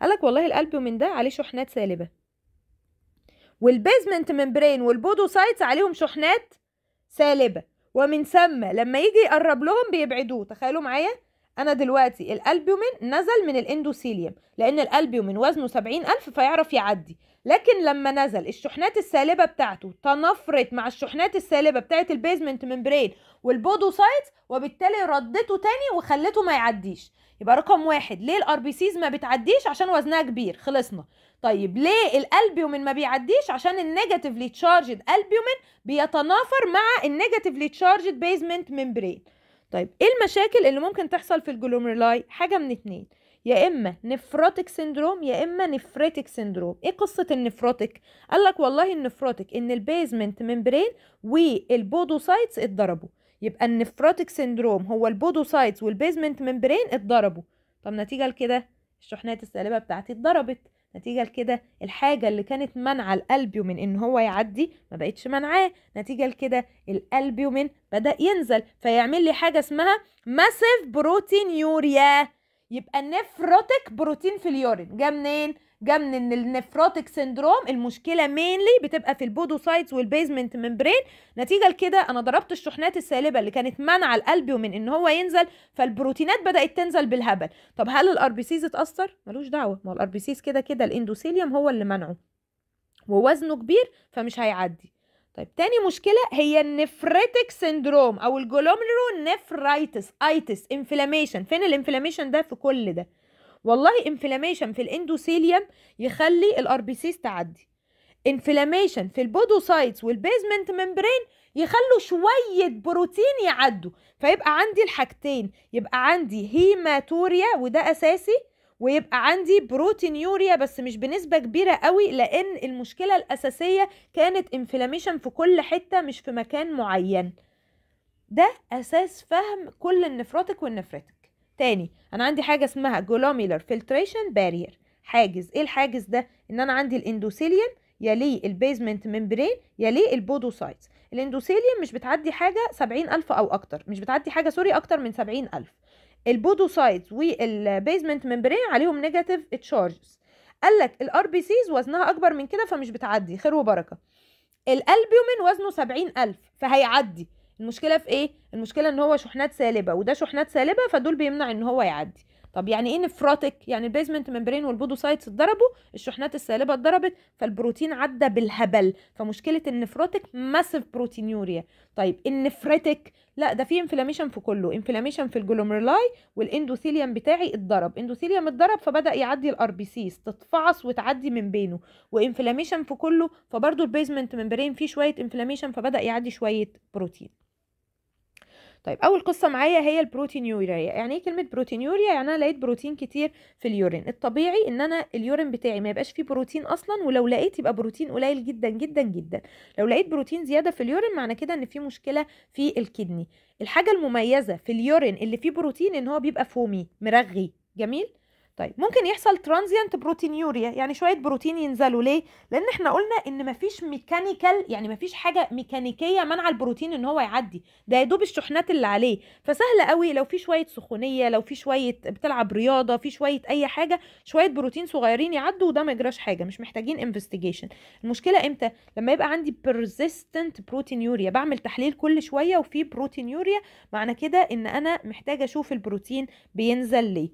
قالك والله القلب من ده عليه شحنات سالبه والبيزمنت ممبرين والبودوسايتس عليهم شحنات سالبه ومن ثم لما يجي يقرب لهم بيبعدوه تخيلوا معايا انا دلوقتي الالبيومين نزل من الاندوثيليوم لان الالبيومين وزنه 70000 فيعرف يعدي لكن لما نزل الشحنات السالبه بتاعته تنافرت مع الشحنات السالبه بتاعه البيزمنت ممبرين والبودوسايتس وبالتالي ردته تاني وخلته ما يعديش يبقى رقم واحد ليه الار بي سيز ما بتعديش عشان وزنها كبير خلصنا طيب ليه الالبيومين ما بيعديش عشان النيجاتيفلي تشارجد البيومين بيتنافر مع النيجاتيفلي تشارجد بيزمنت ممبرين طيب ايه المشاكل اللي ممكن تحصل في الجلوميرولاي حاجه من اتنين يا اما نفروتك سندروم يا اما نفريتك سندروم ايه قصه النفروتك قال لك والله النفروتك ان البيزمنت ممبرين والبودوسايتس اتضربوا يبقى النفروتك سندروم هو البودوسايتس والبيزمنت ممبرين اتضربوا طب نتيجه لكده الشحنات السالبه بتاعتي اتضربت نتيجة لكده الحاجة اللي كانت منع الألبيومين إن هو يعدي ما بقتش منعاه نتيجة لكده الألبيومين بدأ ينزل فيعمل لي حاجة اسمها ماسيف بروتين يوريا يبقى النفروتك بروتين في اليورين جه منين؟ جه من ان النفروتك سندروم المشكله مينلي بتبقى في البودوسايتس والبيزمنت ممبرين نتيجه لكده انا ضربت الشحنات السالبه اللي كانت مانعه القلب ومن ان هو ينزل فالبروتينات بدات تنزل بالهبل طب هل الار بي سيز اتاثر ملوش دعوه ما هو الار بي سيز كده كده الاندوثيليوم هو اللي منعه ووزنه كبير فمش هيعدي طيب تاني مشكلة هي النفريتك سندروم أو الجلومرو نفرايتس أيتس انفلاميشن فين الانفلاميشن ده في كل ده والله انفلاميشن في الاندوسيليم يخلي الار بي سيز تعدي انفلاميشن في البودوسايتس والبيزمنت ممبرين يخلوا شوية بروتين يعدوا فيبقى عندي الحاجتين يبقى عندي هيماتوريا وده أساسي ويبقى عندي بروتين يوريا بس مش بنسبه كبيره قوي لان المشكله الاساسيه كانت انفلاميشن في كل حته مش في مكان معين ده اساس فهم كل النفراتك والنفرتك تاني انا عندي حاجه اسمها جلوميلر فلتريشن بارير حاجز ايه الحاجز ده ان انا عندي الاندوثيليوم يليه البيزمنت ممبرين يليه البودوسايتس الاندوثيليوم مش بتعدي حاجه سبعين ألف أو أكتر مش بتعدي حاجة سوري أكتر من سبعين ألف البودوسايتس والبيزمنت ممبرين عليهم نيجاتيف تشارجز قال لك الار بي سيز وزنها اكبر من كده فمش بتعدي خير وبركه الالبيومين وزنه 70000 فهيعدي المشكله في ايه المشكله ان هو شحنات سالبه وده شحنات سالبه فدول بيمنع ان هو يعدي طب يعني ايه نفروتك يعني البيزمنت ممبرين والبودوسايتس اتضربوا الشحنات السالبه اتضربت فالبروتين عدى بالهبل فمشكله النفروتك ماسيف بروتينيوريا طيب النفرتك لا ده في انفلاميشن في كله انفلاميشن في الجلوميرولاي والاندوثيليوم بتاعي اتضرب اندوثيليوم اتضرب فبدا يعدي الار بي سيز تتفعص وتعدي من بينه وانفلاميشن في كله فبرضه البيزمنت ممبرين فيه شويه انفلاميشن فبدا يعدي شويه بروتين طيب اول قصه معايا هي البروتينيوريا يعني ايه كلمه بروتينيوريا يعني انا لقيت بروتين كتير في اليورين الطبيعي ان انا اليورين بتاعي ما يبقاش فيه بروتين اصلا ولو لقيت يبقى بروتين قليل جدا جدا جدا لو لقيت بروتين زياده في اليورين معنى كده ان في مشكله في الكدني الحاجه المميزه في اليورين اللي فيه بروتين ان هو بيبقى فومي مرغي جميل طيب ممكن يحصل ترانزيانت بروتينيوريا يعني شويه بروتين ينزلوا ليه لان احنا قلنا ان مفيش ميكانيكال يعني مفيش حاجه ميكانيكيه منع البروتين ان هو يعدي ده يا دوب الشحنات اللي عليه فسهل قوي لو في شويه سخونيه لو في شويه بتلعب رياضه في شويه اي حاجه شويه بروتين صغيرين يعدوا وده ما يجراش حاجه مش محتاجين انفستيجيشن المشكله امتى لما يبقى عندي بيرزيستنت بروتينيوريا بعمل تحليل كل شويه وفي بروتينيوريا معنى كده ان انا محتاجه اشوف البروتين بينزل ليه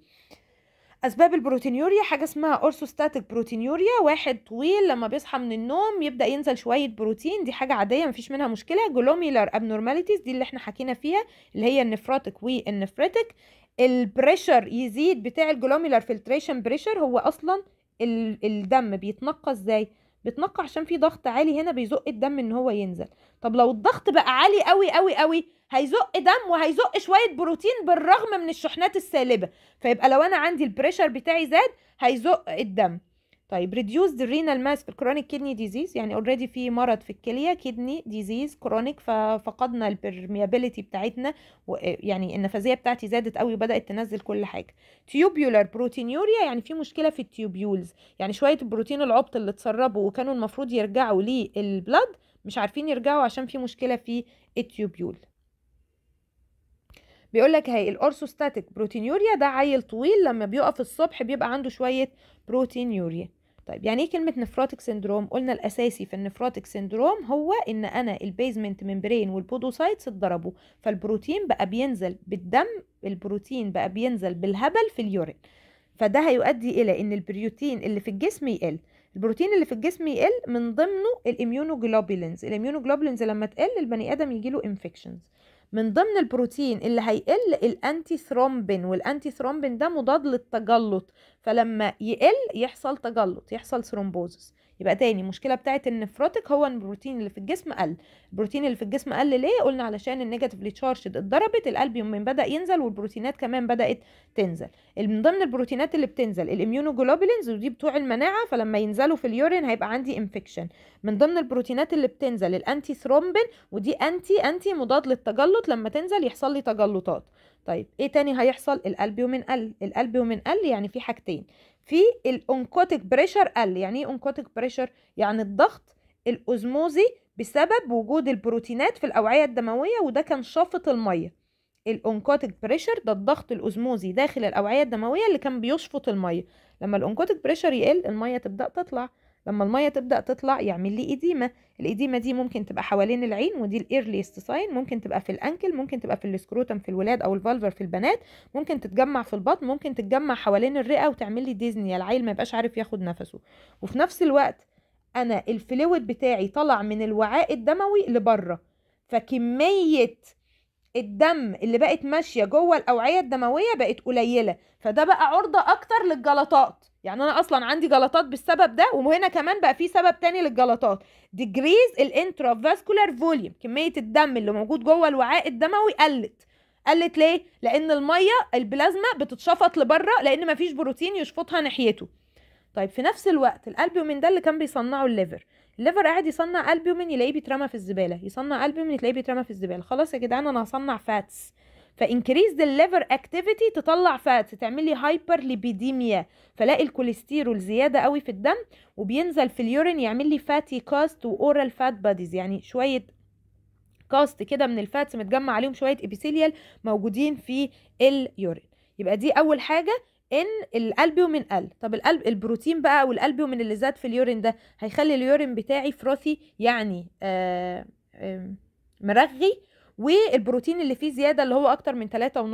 اسباب البروتينيوريا حاجه اسمها اورثوستاتيك بروتينيوريا واحد طويل لما بيصحى من النوم يبدا ينزل شويه بروتين دي حاجه عاديه مفيش منها مشكله جلوميلار ابنورماليتيز دي اللي احنا حكينا فيها اللي هي النفراتيك والنفريتيك البريشر يزيد بتاع الجلوميلار فلتريشن بريشر هو اصلا الدم بيتنقص ازاي بتنقع عشان في ضغط عالي هنا بيزق الدم ان هو ينزل طب لو الضغط بقى عالي قوي قوي قوي هيزق دم وهيزق شويه بروتين بالرغم من الشحنات السالبه فيبقى لو انا عندي البريشر بتاعي زاد هيزق الدم طيب reduce the renal mass في الكرونيك كدني ديزيز يعني اوريدي في مرض في الكليه كدني ديزيز كرونيك ففقدنا البرميابيليتي بتاعتنا يعني النفاذيه بتاعتي زادت قوي وبدات تنزل كل حاجه tubular proteinuria يعني في مشكله في التيوبيولز يعني شويه البروتين العبط اللي اتسربوا وكانوا المفروض يرجعوا للبلد مش عارفين يرجعوا عشان في مشكله في التيوبيول بيقول لك اهي الاورثوستاتيك بروتينيوريا ده عيل طويل لما بيقف الصبح بيبقى عنده شويه بروتينيوريا طيب يعني ايه كلمه نفروتك سندروم قلنا الاساسي في النفروتك سندروم هو ان انا البيزمنت ممبرين والبودوسايتس اتضربوا فالبروتين بقى بينزل بالدم البروتين بقى بينزل بالهبل في اليورين فده هيؤدي الى ان البروتين اللي في الجسم يقل البروتين اللي في الجسم يقل من ضمنه الاميونوجلوبولينز الاميونوجلوبولينز لما تقل البني ادم يجيله انفكشنز من ضمن البروتين اللي هيقل الانتي ثرومبين والانتي ثرومبين ده مضاد للتجلط فلما يقل يحصل تجلط يحصل ثرومبوزس يبقى تاني مشكلة بتاعت النفروتك هو ان البروتين اللي في الجسم قل البروتين اللي في الجسم قل ليه قلنا علشان النيجاتيف تشارجد اتضربت القلب من بدا ينزل والبروتينات كمان بدات تنزل من ضمن البروتينات اللي بتنزل الاميونوجلوبولينز ودي بتوع المناعه فلما ينزلوا في اليورين هيبقى عندي انفكشن من ضمن البروتينات اللي بتنزل الانتي ثرومبين ودي انتي انتي مضاد للتجلط لما تنزل يحصل لي تجلطات طيب ايه تاني هيحصل الالبيومين قل الالبيومين قل يعني في حاجتين في الانكوتيك بريشر قل يعني ايه انكوتيك بريشر يعني الضغط الاوزموزي بسبب وجود البروتينات في الاوعيه الدمويه وده كان شفط الميه الانكوتيك بريشر ده الضغط الاوزموزي داخل الاوعيه الدمويه اللي كان بيشفط الميه لما الانكوتيك بريشر يقل الميه تبدا تطلع لما المية تبدأ تطلع يعمل لي إديمة الإديمة دي ممكن تبقى حوالين العين ودي الإيرليست ساين ممكن تبقى في الأنكل ممكن تبقى في السكروتم في الولاد أو الفالفر في البنات ممكن تتجمع في البطن ممكن تتجمع حوالين الرئة وتعمل لي ديزني العيل ما يبقاش عارف ياخد نفسه وفي نفس الوقت أنا الفلويد بتاعي طلع من الوعاء الدموي لبره فكمية الدم اللي بقت ماشيه جوه الاوعيه الدمويه بقت قليله فده بقى عرضه اكتر للجلطات يعني انا اصلا عندي جلطات بالسبب ده وهنا كمان بقى في سبب تاني للجلطات ديجريز الانترافاسكولار فوليوم كميه الدم اللي موجود جوه الوعاء الدموي قلت قلت ليه لان الميه البلازما بتتشفط لبره لان مفيش بروتين يشفطها ناحيته طيب في نفس الوقت الالبيومين ده اللي كان بيصنعه الليفر الليفر قاعد يصنع البيومين يلاقيه بيترمى في الزباله يصنع البيومين يلاقيه بيترمى في الزباله خلاص يا جدعان انا هصنع فاتس فانكريز ذا ليفر اكتيفيتي تطلع فاتس تعمل لي هايبر ليبيديميا فلاقي الكوليسترول زياده قوي في الدم وبينزل في اليورين يعمل لي فاتي كاست واورال فات باديز يعني شويه كاست كده من الفاتس متجمع عليهم شويه ابيثيليال موجودين في اليورين يبقى دي اول حاجه ان الالبيومين قل طب القلب البروتين بقى او الالبيومين اللي زاد في اليورين ده هيخلي اليورين بتاعي فروثي يعني آآ آه، آآ مرغي والبروتين اللي فيه زياده اللي هو اكتر من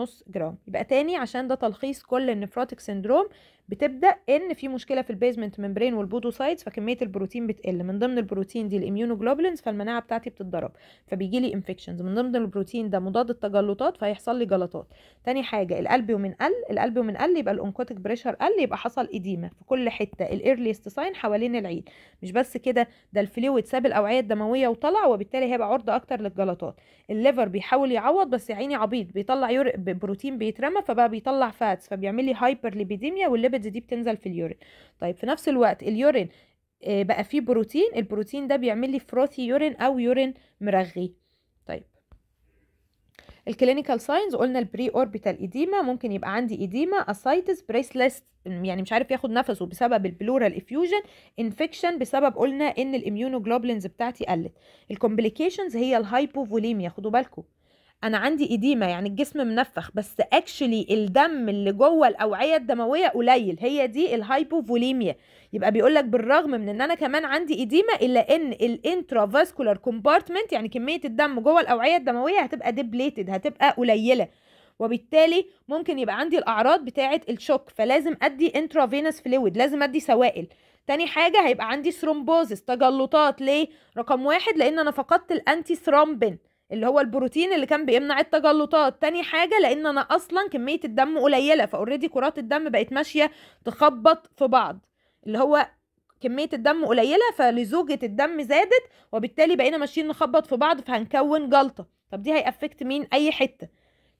3.5 جرام يبقى تاني عشان ده تلخيص كل النفروتيك سندروم بتبدا ان في مشكله في البيزمنت ممبرين والبودوسايتس فكميه البروتين بتقل من ضمن البروتين دي الاميونوجلوبولينز فالمناعه بتاعتي بتتضرب فبيجي لي انفكشنز من ضمن البروتين ده مضاد التجلطات فهيحصل لي جلطات تاني حاجه القلب ومن قل القلب ومن قل يبقى الانكوتيك بريشر قل يبقى حصل اديمه في كل حته الايرليست ساين حوالين العيد مش بس كده ده الفلويد ساب الاوعيه الدمويه وطلع وبالتالي هيبقى عرضه اكتر للجلطات الليفر بيحاول يعوض بس يا عيني عبيط بيطلع يور... بروتين بيترمى فبقى بيطلع فاتس فبيعمل لي هايبر ليبيديميا والليبيد البيبتايدز دي بتنزل في اليورين طيب في نفس الوقت اليورين آه، بقى فيه بروتين البروتين ده بيعمل لي فروثي يورين او يورين مرغي طيب الكلينيكال ساينز قلنا البري اوربيتال ايديما ممكن يبقى عندي ايديما اسايتس بريسلس يعني مش عارف ياخد نفسه بسبب البلورال افيوجن انفكشن بسبب قلنا ان الاميونوجلوبلينز بتاعتي قلت الكومبليكيشنز هي الهايبوفوليميا خدوا بالكم انا عندي اديمه يعني الجسم منفخ بس اكشلي الدم اللي جوه الاوعيه الدمويه قليل هي دي الهايبوفوليميا يبقى بيقول لك بالرغم من ان انا كمان عندي اديمه الا ان الانترافاسكولار كومبارتمنت يعني كميه الدم جوه الاوعيه الدمويه هتبقى ديبليتد هتبقى قليله وبالتالي ممكن يبقى عندي الاعراض بتاعه الشوك فلازم ادي انترافينوس فلويد لازم ادي سوائل تاني حاجه هيبقى عندي ثرومبوزس تجلطات ليه رقم واحد لان انا فقدت الانتي ثرومبين اللي هو البروتين اللي كان بيمنع التجلطات تاني حاجه لان انا اصلا كميه الدم قليله فاوريدي كرات الدم بقت ماشيه تخبط في بعض اللي هو كميه الدم قليله فلزوجه الدم زادت وبالتالي بقينا ماشيين نخبط في بعض فهنكون جلطه طب دي هيأفكت مين اي حته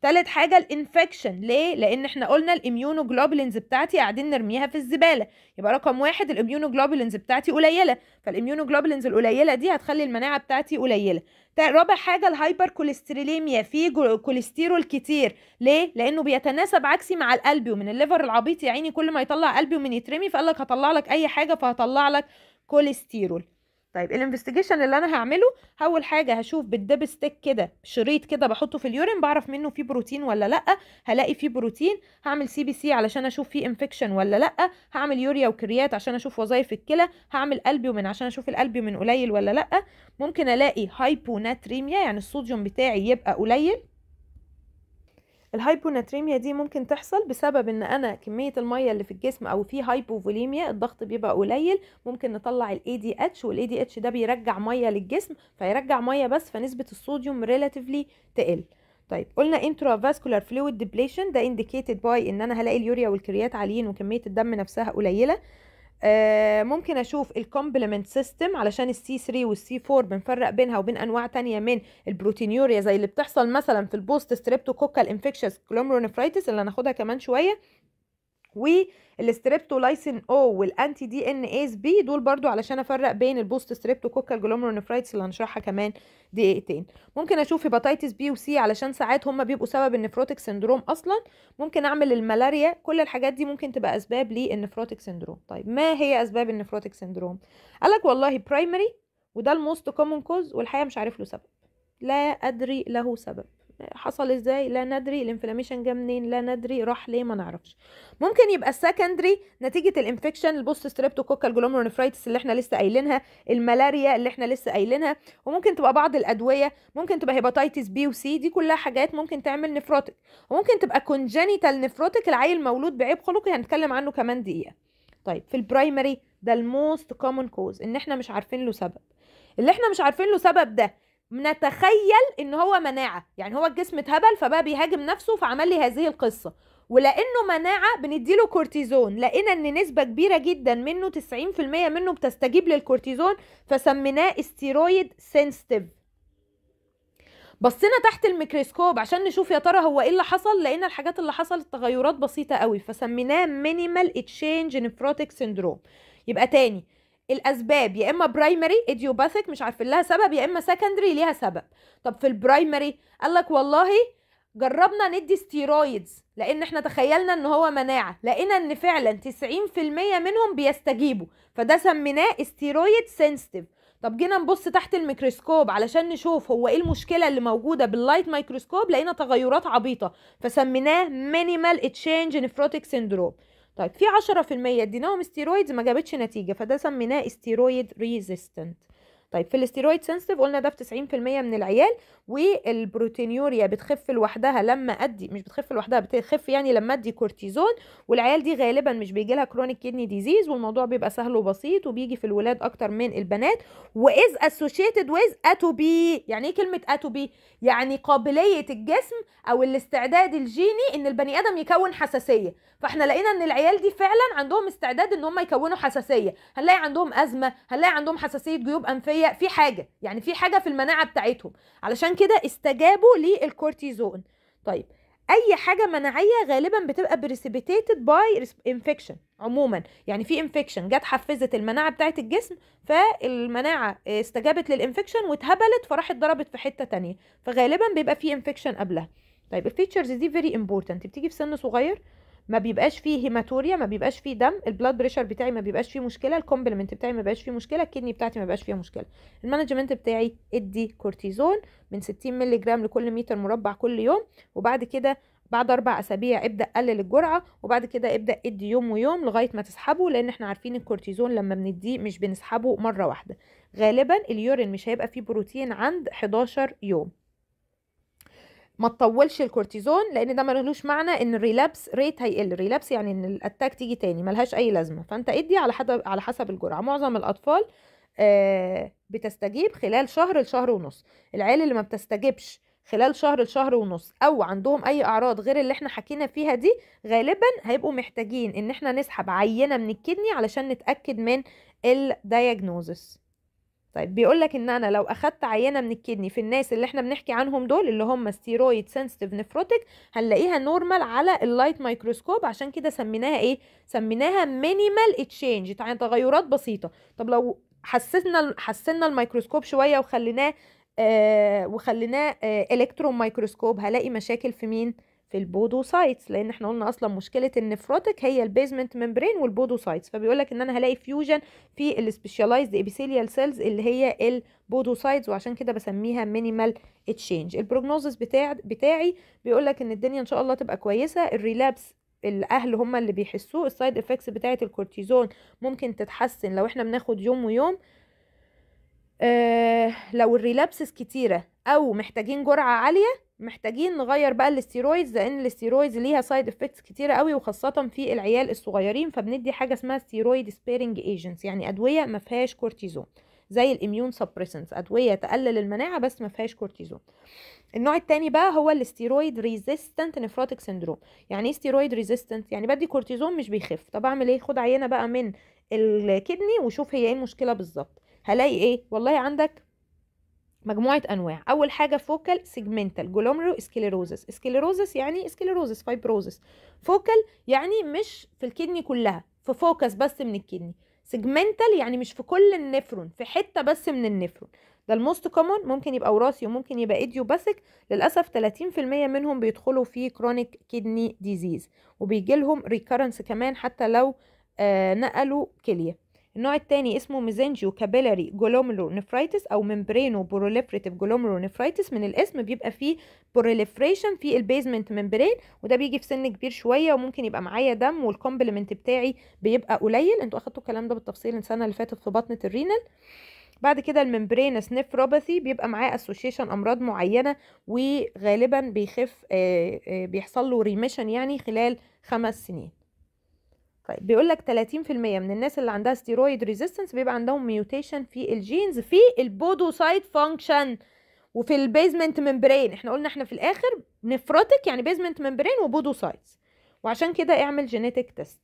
تالت حاجه الانفكشن ليه لان احنا قلنا الاميونوجلوبولينز بتاعتي قاعدين نرميها في الزباله يبقى رقم واحد الاميونوجلوبولينز بتاعتي قليله فالاميونوجلوبولينز القليله دي هتخلي المناعه بتاعتي قليله رابع حاجه الهايبر كوليستريليميا في كوليسترول كتير ليه لانه بيتناسب عكسي مع ومن الليفر العبيط يا عيني كل ما يطلع ومن يترمي فقال لك هطلع لك اي حاجه فهطلع لك كوليسترول طيب الانفستيجيشن اللي انا هعمله اول حاجه هشوف بالدبستيك ستيك كده شريط كده بحطه في اليورين بعرف منه فيه بروتين ولا لا هلاقي فيه بروتين هعمل سي بي سي علشان اشوف فيه انفكشن ولا لا هعمل يوريا وكريات عشان اشوف وظايف الكلى هعمل البيومين عشان اشوف الالبيومين قليل ولا لا ممكن الاقي هايبوناتريميا يعني الصوديوم بتاعي يبقى قليل الهايبوناتريميا دي ممكن تحصل بسبب ان انا كميه الميه اللي في الجسم او في هايبوفوليميا الضغط بيبقى قليل ممكن نطلع الاي دي اتش والاي دي اتش ده بيرجع ميه للجسم فيرجع ميه بس فنسبه الصوديوم ريلاتيفلي تقل طيب قلنا intravascular fluid depletion ده indicated باي ان انا هلاقي اليوريا والكريات عاليين وكميه الدم نفسها قليله آه، ممكن اشوف الكومبلمنت سيستم علشان السي 3 والسي 4 بنفرق بينها وبين انواع تانية من البروتينيوريا زي اللي بتحصل مثلا في البوست ستريبتوكوكال انفكشس كلومرونفرايتس اللي هناخدها كمان شويه لايسين او والانتي دي ان ايز بي دول برضو علشان افرق بين البوست ستريبتوكوكال جلومرونفرايتس اللي هنشرحها كمان دقيقتين ممكن اشوف هيباتايتس بي وسي علشان ساعات هم بيبقوا سبب النفروتيك سندروم اصلا ممكن اعمل الملاريا كل الحاجات دي ممكن تبقى اسباب للنفروتيك سندروم طيب ما هي اسباب النفروتيك سندروم قالك والله برايمري وده الموست كومون كوز والحقيقه مش عارف له سبب لا ادري له سبب حصل ازاي لا ندري الانفلاميشن جه منين لا ندري راح ليه ما نعرفش ممكن يبقى السكندري نتيجه الانفكشن البوست ستريبتوكوكال الجلومرونفرايتس اللي احنا لسه قايلينها الملاريا اللي احنا لسه قايلينها وممكن تبقى بعض الادويه ممكن تبقى هيباتايتس بي وسي دي كلها حاجات ممكن تعمل نفروتك وممكن تبقى كونجينيتال نفروتك العيل مولود بعيب خلقي هنتكلم عنه كمان دقيقه طيب في البرايمري ده الموست كومن كوز ان احنا مش عارفين له سبب اللي احنا مش عارفين له سبب ده نتخيل ان هو مناعه يعني هو الجسم اتهبل فبقى بيهاجم نفسه فعمل لي هذه القصه ولانه مناعه بنديله كورتيزون لقينا ان نسبه كبيره جدا منه 90% منه بتستجيب للكورتيزون فسميناه استيرويد سنسيتيف بصينا تحت الميكروسكوب عشان نشوف يا ترى هو ايه اللي حصل لقينا الحاجات اللي حصلت تغيرات بسيطه قوي فسميناه مينيمال اتشينج نيفروتيك سيندروم يبقى تاني الاسباب يا اما برايمري ايديوباثيك مش عارفين لها سبب يا اما سكندري ليها سبب طب في البرايمري قال لك والله جربنا ندي ستيرويدز لان احنا تخيلنا ان هو مناعه لقينا ان فعلا 90% منهم بيستجيبوا فده سميناه ستيرويد سنسيتيف طب جينا نبص تحت الميكروسكوب علشان نشوف هو ايه المشكله اللي موجوده باللايت مايكروسكوب لقينا تغيرات عبيطه فسميناه مينيمال تشينج نيفروتيك سيندروم طيب في 10% اديناهم ستيرويدز ما جابتش نتيجه فده سميناه ستيرويد ريزيستنت طيب في الاستيرويد سنسيتيف قلنا ده في 90% من العيال والبروتينيوريا بتخف لوحدها لما ادي مش بتخف لوحدها بتخف يعني لما ادي كورتيزون والعيال دي غالبا مش بيجي لها كرونيك كيدني ديزيز والموضوع بيبقى سهل وبسيط وبيجي في الولاد اكتر من البنات واز اسوشيتد ويز اتوبي يعني ايه كلمه اتوبي يعني قابليه الجسم او الاستعداد الجيني ان البني ادم يكون حساسيه فاحنا لقينا ان العيال دي فعلا عندهم استعداد ان هم يكونوا حساسيه هنلاقي عندهم ازمه هنلاقي عندهم حساسيه جيوب انفيه هي في حاجه يعني في حاجه في المناعه بتاعتهم علشان كده استجابوا للكورتيزون طيب اي حاجه مناعيه غالبا بتبقى بريسيبيتيتد باي انفكشن عموما يعني في انفكشن جت حفزت المناعه بتاعه الجسم فالمناعه استجابت للانفكشن واتهبلت فراحت ضربت في حته تانية فغالبا بيبقى في انفكشن قبلها طيب الفيتشرز دي فيري امبورتنت بتيجي في سن صغير ما بيبقاش فيه هيماتوريا ما بيبقاش فيه دم البلاد بريشر بتاعي ما بيبقاش فيه مشكله الكومبلمنت بتاعي ما بيبقاش فيه مشكله الكدني بتاعتي ما بيبقاش فيها مشكله المانجمنت بتاعي ادي كورتيزون من 60 مللي جرام لكل متر مربع كل يوم وبعد كده بعد اربع اسابيع ابدا قلل الجرعه وبعد كده ابدا ادي يوم ويوم لغايه ما تسحبه لان احنا عارفين الكورتيزون لما بنديه مش بنسحبه مره واحده غالبا اليورين مش هيبقى فيه بروتين عند 11 يوم ما تطولش الكورتيزون لان ده ملوش معنى ان الريلابس ريت هيقل الريلابس يعني ان الاتاك تيجي تاني ملهاش اي لازمه فانت ادي على حسب على حسب الجرعه معظم الاطفال آه، بتستجيب خلال شهر لشهر ونص العيال اللي ما بتستجبش خلال شهر لشهر ونص او عندهم اي اعراض غير اللي احنا حكينا فيها دي غالبا هيبقوا محتاجين ان احنا نسحب عينه من الكدني علشان نتاكد من الدايجنوزس طيب بيقول لك ان انا لو اخدت عينه من الكدني في الناس اللي احنا بنحكي عنهم دول اللي هم ستيرويد سنسيتيف نفروتك هنلاقيها نورمال على اللايت مايكروسكوب عشان كده سميناها ايه سميناها مينيمال اتشينج يعني تغيرات بسيطه طب لو حسسنا حسنا الميكروسكوب شويه وخليناه آه وخليناه آه الكترون مايكروسكوب هلاقي مشاكل في مين في البودوسايتس لان احنا قلنا اصلا مشكله النفروتك هي البيزمنت ممبرين والبودوسايتس فبيقول لك ان انا هلاقي فيوجن في السبيشاليزد ابيثيليال سيلز اللي هي البودوسايتس وعشان كده بسميها مينيمال تشينج البروجنوزس بتاع بتاعي بيقول لك ان الدنيا ان شاء الله تبقى كويسه الريلابس الاهل هم اللي بيحسوه السايد افكتس بتاعه الكورتيزون ممكن تتحسن لو احنا بناخد يوم ويوم آه لو الريلابسز كتيره او محتاجين جرعه عاليه محتاجين نغير بقى الاستيرويدز لان الاستيرويدز ليها سايد افكتس كتيره قوي وخاصه في العيال الصغيرين فبندي حاجه اسمها ستيرويد سبيرنج ايجنتس يعني ادويه ما فيهاش كورتيزون زي الاميون سبريسنس ادويه تقلل المناعه بس ما فيهاش كورتيزون النوع التاني بقى هو الاستيرويد ريزيستنت نفروتيك سندروم يعني ايه ستيرويد ريزيستنت يعني بدي كورتيزون مش بيخف طب اعمل ايه خد عينه بقى من الكدني وشوف هي ايه المشكله بالظبط هلاقي ايه والله عندك مجموعة أنواع أول حاجة فوكال سيجمنتال جلوميرو اسكليروزس اسكليروزس يعني اسكليروزس فايبروزس فوكال يعني مش في الكدني كلها في فوكس بس من الكدني سيجمنتال يعني مش في كل النفرون في حتة بس من النفرون ده الموست كومون ممكن يبقى وراثي وممكن يبقى ايديوباثيك للاسف 30% منهم بيدخلوا في كرونيك كدني ديزيز وبيجي لهم ريكرنس كمان حتى لو آه نقلوا كليه النوع الثاني اسمه ميزنجيو كابيلاري جلوميرو نفرايتس او ممبرينو بروليفريتيف جلوميرو نفرايتس من الاسم بيبقى فيه بروليفريشن في البيزمنت ممبرين وده بيجي في سن كبير شويه وممكن يبقى معايا دم والكومبلمنت بتاعي بيبقى قليل انتوا اخدتوا الكلام ده بالتفصيل السنه اللي فاتت في بطنه الرينال بعد كده الممبرينس نفروباثي بيبقى معاه اسوشيشن امراض معينه وغالبا بيخف آه، آه، بيحصل له ريميشن يعني خلال خمس سنين طيب بيقول لك 30% من الناس اللي عندها ستيرويد ريزيستنس بيبقى عندهم ميوتيشن في الجينز في البودوسايت فانكشن وفي البيزمنت ممبرين احنا قلنا احنا في الاخر نفروتك يعني بيزمنت ممبرين وبودوسايتس وعشان كده اعمل جينيتك تيست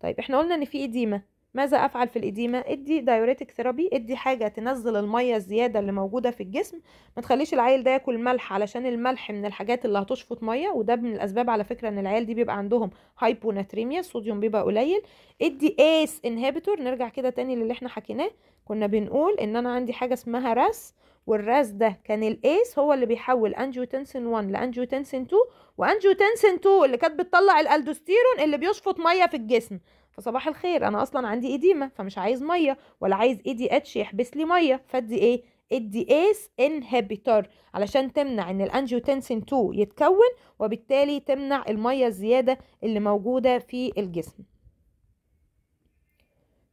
طيب احنا قلنا ان في اديمه ماذا افعل في الاديمه ادي دايوريتك ثيرابي ادي حاجه تنزل الميه الزياده اللي موجوده في الجسم ما تخليش العيل ده ياكل ملح علشان الملح من الحاجات اللي هتشفط ميه وده من الاسباب على فكره ان العيال دي بيبقى عندهم هايبوناتريميا الصوديوم بيبقى قليل ادي ايس انهبيتور نرجع كده تاني للي احنا حكيناه كنا بنقول ان انا عندي حاجه اسمها راس والراس ده كان الايس هو اللي بيحول انجيوتنسين 1 لانجيوتنسين 2 وانجيوتنسين 2 اللي كانت بتطلع الالدوستيرون اللي بيشفط ميه في الجسم فصباح الخير انا اصلا عندي اديمه فمش عايز ميه ولا عايز اي دي اتش يحبس لي ميه فادي ايه ادي اس انهبيتور علشان تمنع ان الانجيوتنسين 2 يتكون وبالتالي تمنع الميه الزياده اللي موجوده في الجسم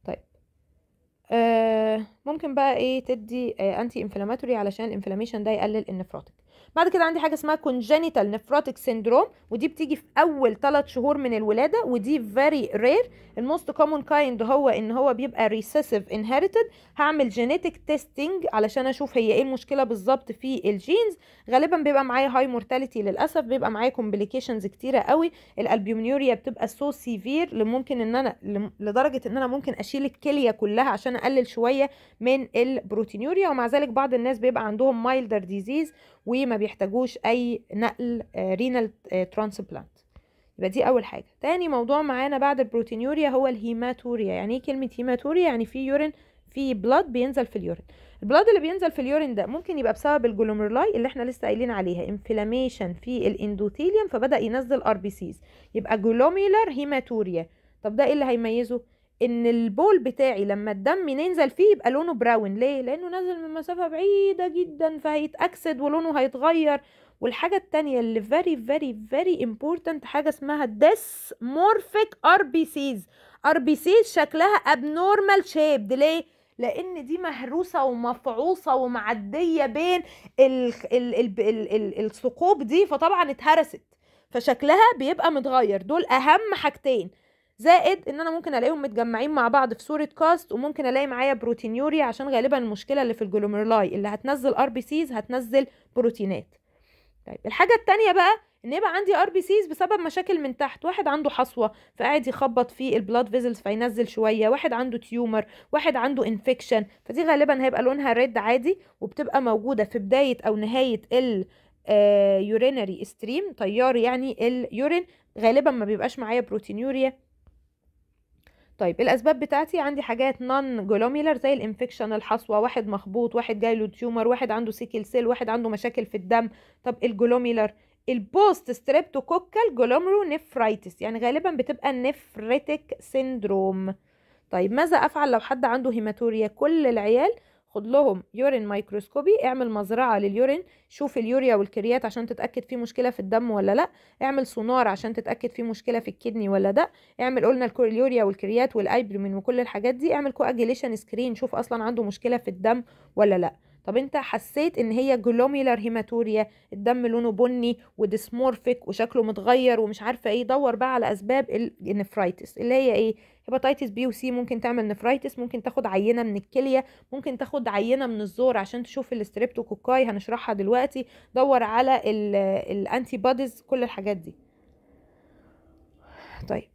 طيب آه ممكن بقى ايه تدي آه انتي انفلاماتوري علشان الانفلاميشن ده يقلل النفروتك بعد كده عندي حاجه اسمها congenital nephrotic syndrome ودي بتيجي في اول 3 شهور من الولاده ودي فيري رير الموست كومون كايند هو ان هو بيبقى ريسيسيف انهيرتد هعمل جينيتك تيستنج علشان اشوف هي ايه المشكله بالظبط في الجينز غالبا بيبقى معايا هاي مورتاليتي للاسف بيبقى معايا كومبليكيشنز كتيره قوي الالبيومينوريا بتبقى سو سيفير لممكن ان انا لدرجه ان انا ممكن اشيل الكليه كلها عشان اقلل شويه من البروتينيوريا ومع ذلك بعض الناس بيبقى عندهم مايلدر ديزيز وما بيحتاجوش اي نقل رينال آه، ترانسبلانت آه، يبقى دي اول حاجه تاني موضوع معانا بعد البروتينيوريا هو الهيماتوريا يعني ايه كلمه هيماتوريا يعني في يورين في بلاد بينزل في اليورين البلاد اللي بينزل في اليورين ده ممكن يبقى بسبب الجلوميرولاي اللي احنا لسه قايلين عليها انفلاميشن في الاندوثيليوم فبدا ينزل ار بي سيز يبقى جلوميلر هيماتوريا طب ده ايه اللي هيميزه ان البول بتاعي لما الدم ينزل فيه يبقى لونه براون ليه لانه نزل من مسافه بعيده جدا فهيتاكسد ولونه هيتغير والحاجة التانية اللي very very very important حاجة اسمها dysmorphic RBCs RBCs شكلها abnormal shaped ليه؟ لان دي مهروسة ومفعوصة ومعدية بين ال ال ال ال ال الثقوب دي فطبعا اتهرست فشكلها بيبقى متغير دول اهم حاجتين زائد ان انا ممكن الاقيهم متجمعين مع بعض في صوره كاست وممكن الاقي معايا بروتينيوريا عشان غالبا المشكله اللي في الجلوميرولاي اللي هتنزل ار بي سيز هتنزل بروتينات طيب الحاجه الثانيه بقى ان يبقى عندي ار بي سيز بسبب مشاكل من تحت واحد عنده حصوه فقاعد يخبط في البلاد فيزلز فينزل شويه واحد عنده تيومر واحد عنده انفكشن فدي غالبا هيبقى لونها ريد عادي وبتبقى موجوده في بدايه او نهايه ال يورينري ستريم تيار يعني اليورين غالبا ما بيبقاش معايا بروتينيوريا طيب الاسباب بتاعتي عندي حاجات نون جلوميلر زي الانفكشن الحصوه واحد مخبوط واحد جاي له تيومر واحد عنده سيكل سيل واحد عنده مشاكل في الدم طب الجلوميلر البوست ستريبتوكوكال جلومرو نفرايتس يعني غالبا بتبقى نفرتك سيندروم طيب ماذا افعل لو حد عنده هيماتوريا كل العيال خد لهم يورين مايكروسكوبي اعمل مزرعه لليورين شوف اليوريا والكريات عشان تتاكد في مشكله في الدم ولا لا اعمل سونار عشان تتاكد في مشكله في الكدني ولا لا اعمل قلنا اليوريا والكريات والايبرومين وكل الحاجات دي اعمل كواجيليشن سكرين شوف اصلا عنده مشكله في الدم ولا لا طب انت حسيت ان هي جلوميلر هيماتوريا الدم لونه بني وديسمورفيك وشكله متغير ومش عارفه ايه دور بقى على اسباب النفرايتس اللي هي ايه هيباتايتس بي وسي ممكن تعمل نفرايتس ممكن تاخد عينه من الكليه ممكن تاخد عينه من الزور عشان تشوف الستريبتوكوكاي هنشرحها دلوقتي دور على الانتي بوديز كل الحاجات دي طيب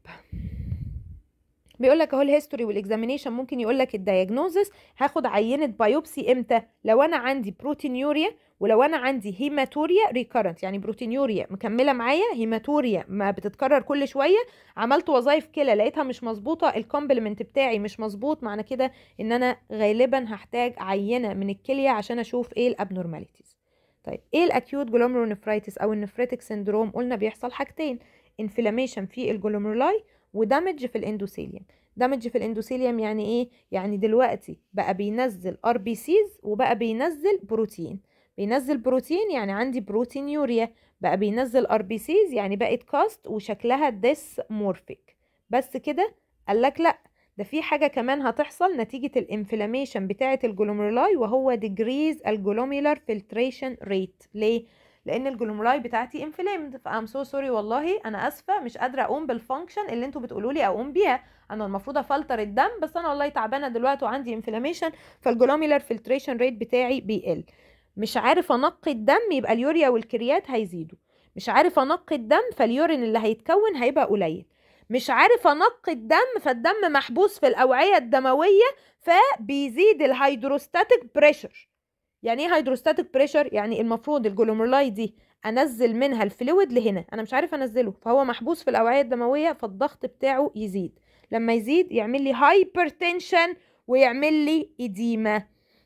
بيقول لك اهو الهيستوري والاكزامينيشن ممكن يقول لك الدايجنوزس هاخد عينه بايوبسي امتى لو انا عندي بروتينيوريا ولو انا عندي هيماتوريا ريكارنت يعني بروتينيوريا مكمله معايا هيماتوريا ما بتتكرر كل شويه عملت وظايف كلى لقيتها مش مظبوطه الكومبلمنت بتاعي مش مظبوط معنى كده ان انا غالبا هحتاج عينه من الكليه عشان اشوف ايه الابنورماليتيز طيب ايه الاكيوت جلومرونفرايتس او النفريتك سندروم قلنا بيحصل حاجتين انفلاميشن في الجلومرولاي ودمج في الاندوثيليوم دمج في الاندوثيليوم يعني ايه يعني دلوقتي بقى بينزل ار بي سيز وبقى بينزل بروتين بينزل بروتين يعني عندي بروتين يوريا بقى بينزل ار بي سيز يعني بقت كاست وشكلها ديس مورفيك بس كده قالك لا ده في حاجه كمان هتحصل نتيجه الانفلاميشن بتاعه الجلوميرولاي وهو ديجريز الجلوميلار فلتريشن ريت ليه لان الجلوموراي بتاعتي انفلامد فام سو سوري والله انا اسفه مش قادره اقوم بالفانكشن اللي انتوا بتقولوا لي اقوم بيها انا المفروض افلتر الدم بس انا والله تعبانه دلوقتي وعندي انفلاميشن فالجلوميلر فلتريشن ريت بتاعي بيقل مش عارف انقي الدم يبقى اليوريا والكريات هيزيدوا مش عارف انقي الدم فاليورين اللي هيتكون هيبقى قليل مش عارف انقي الدم فالدم محبوس في الاوعيه الدمويه فبيزيد الهيدروستاتيك بريشر يعني ايه هيدروستاتيك بريشر يعني المفروض الجلوميرولاي دي انزل منها الفلويد لهنا انا مش عارف انزله فهو محبوس في الاوعيه الدمويه فالضغط بتاعه يزيد لما يزيد يعمل لي هايبرتنشن ويعمل لي اديما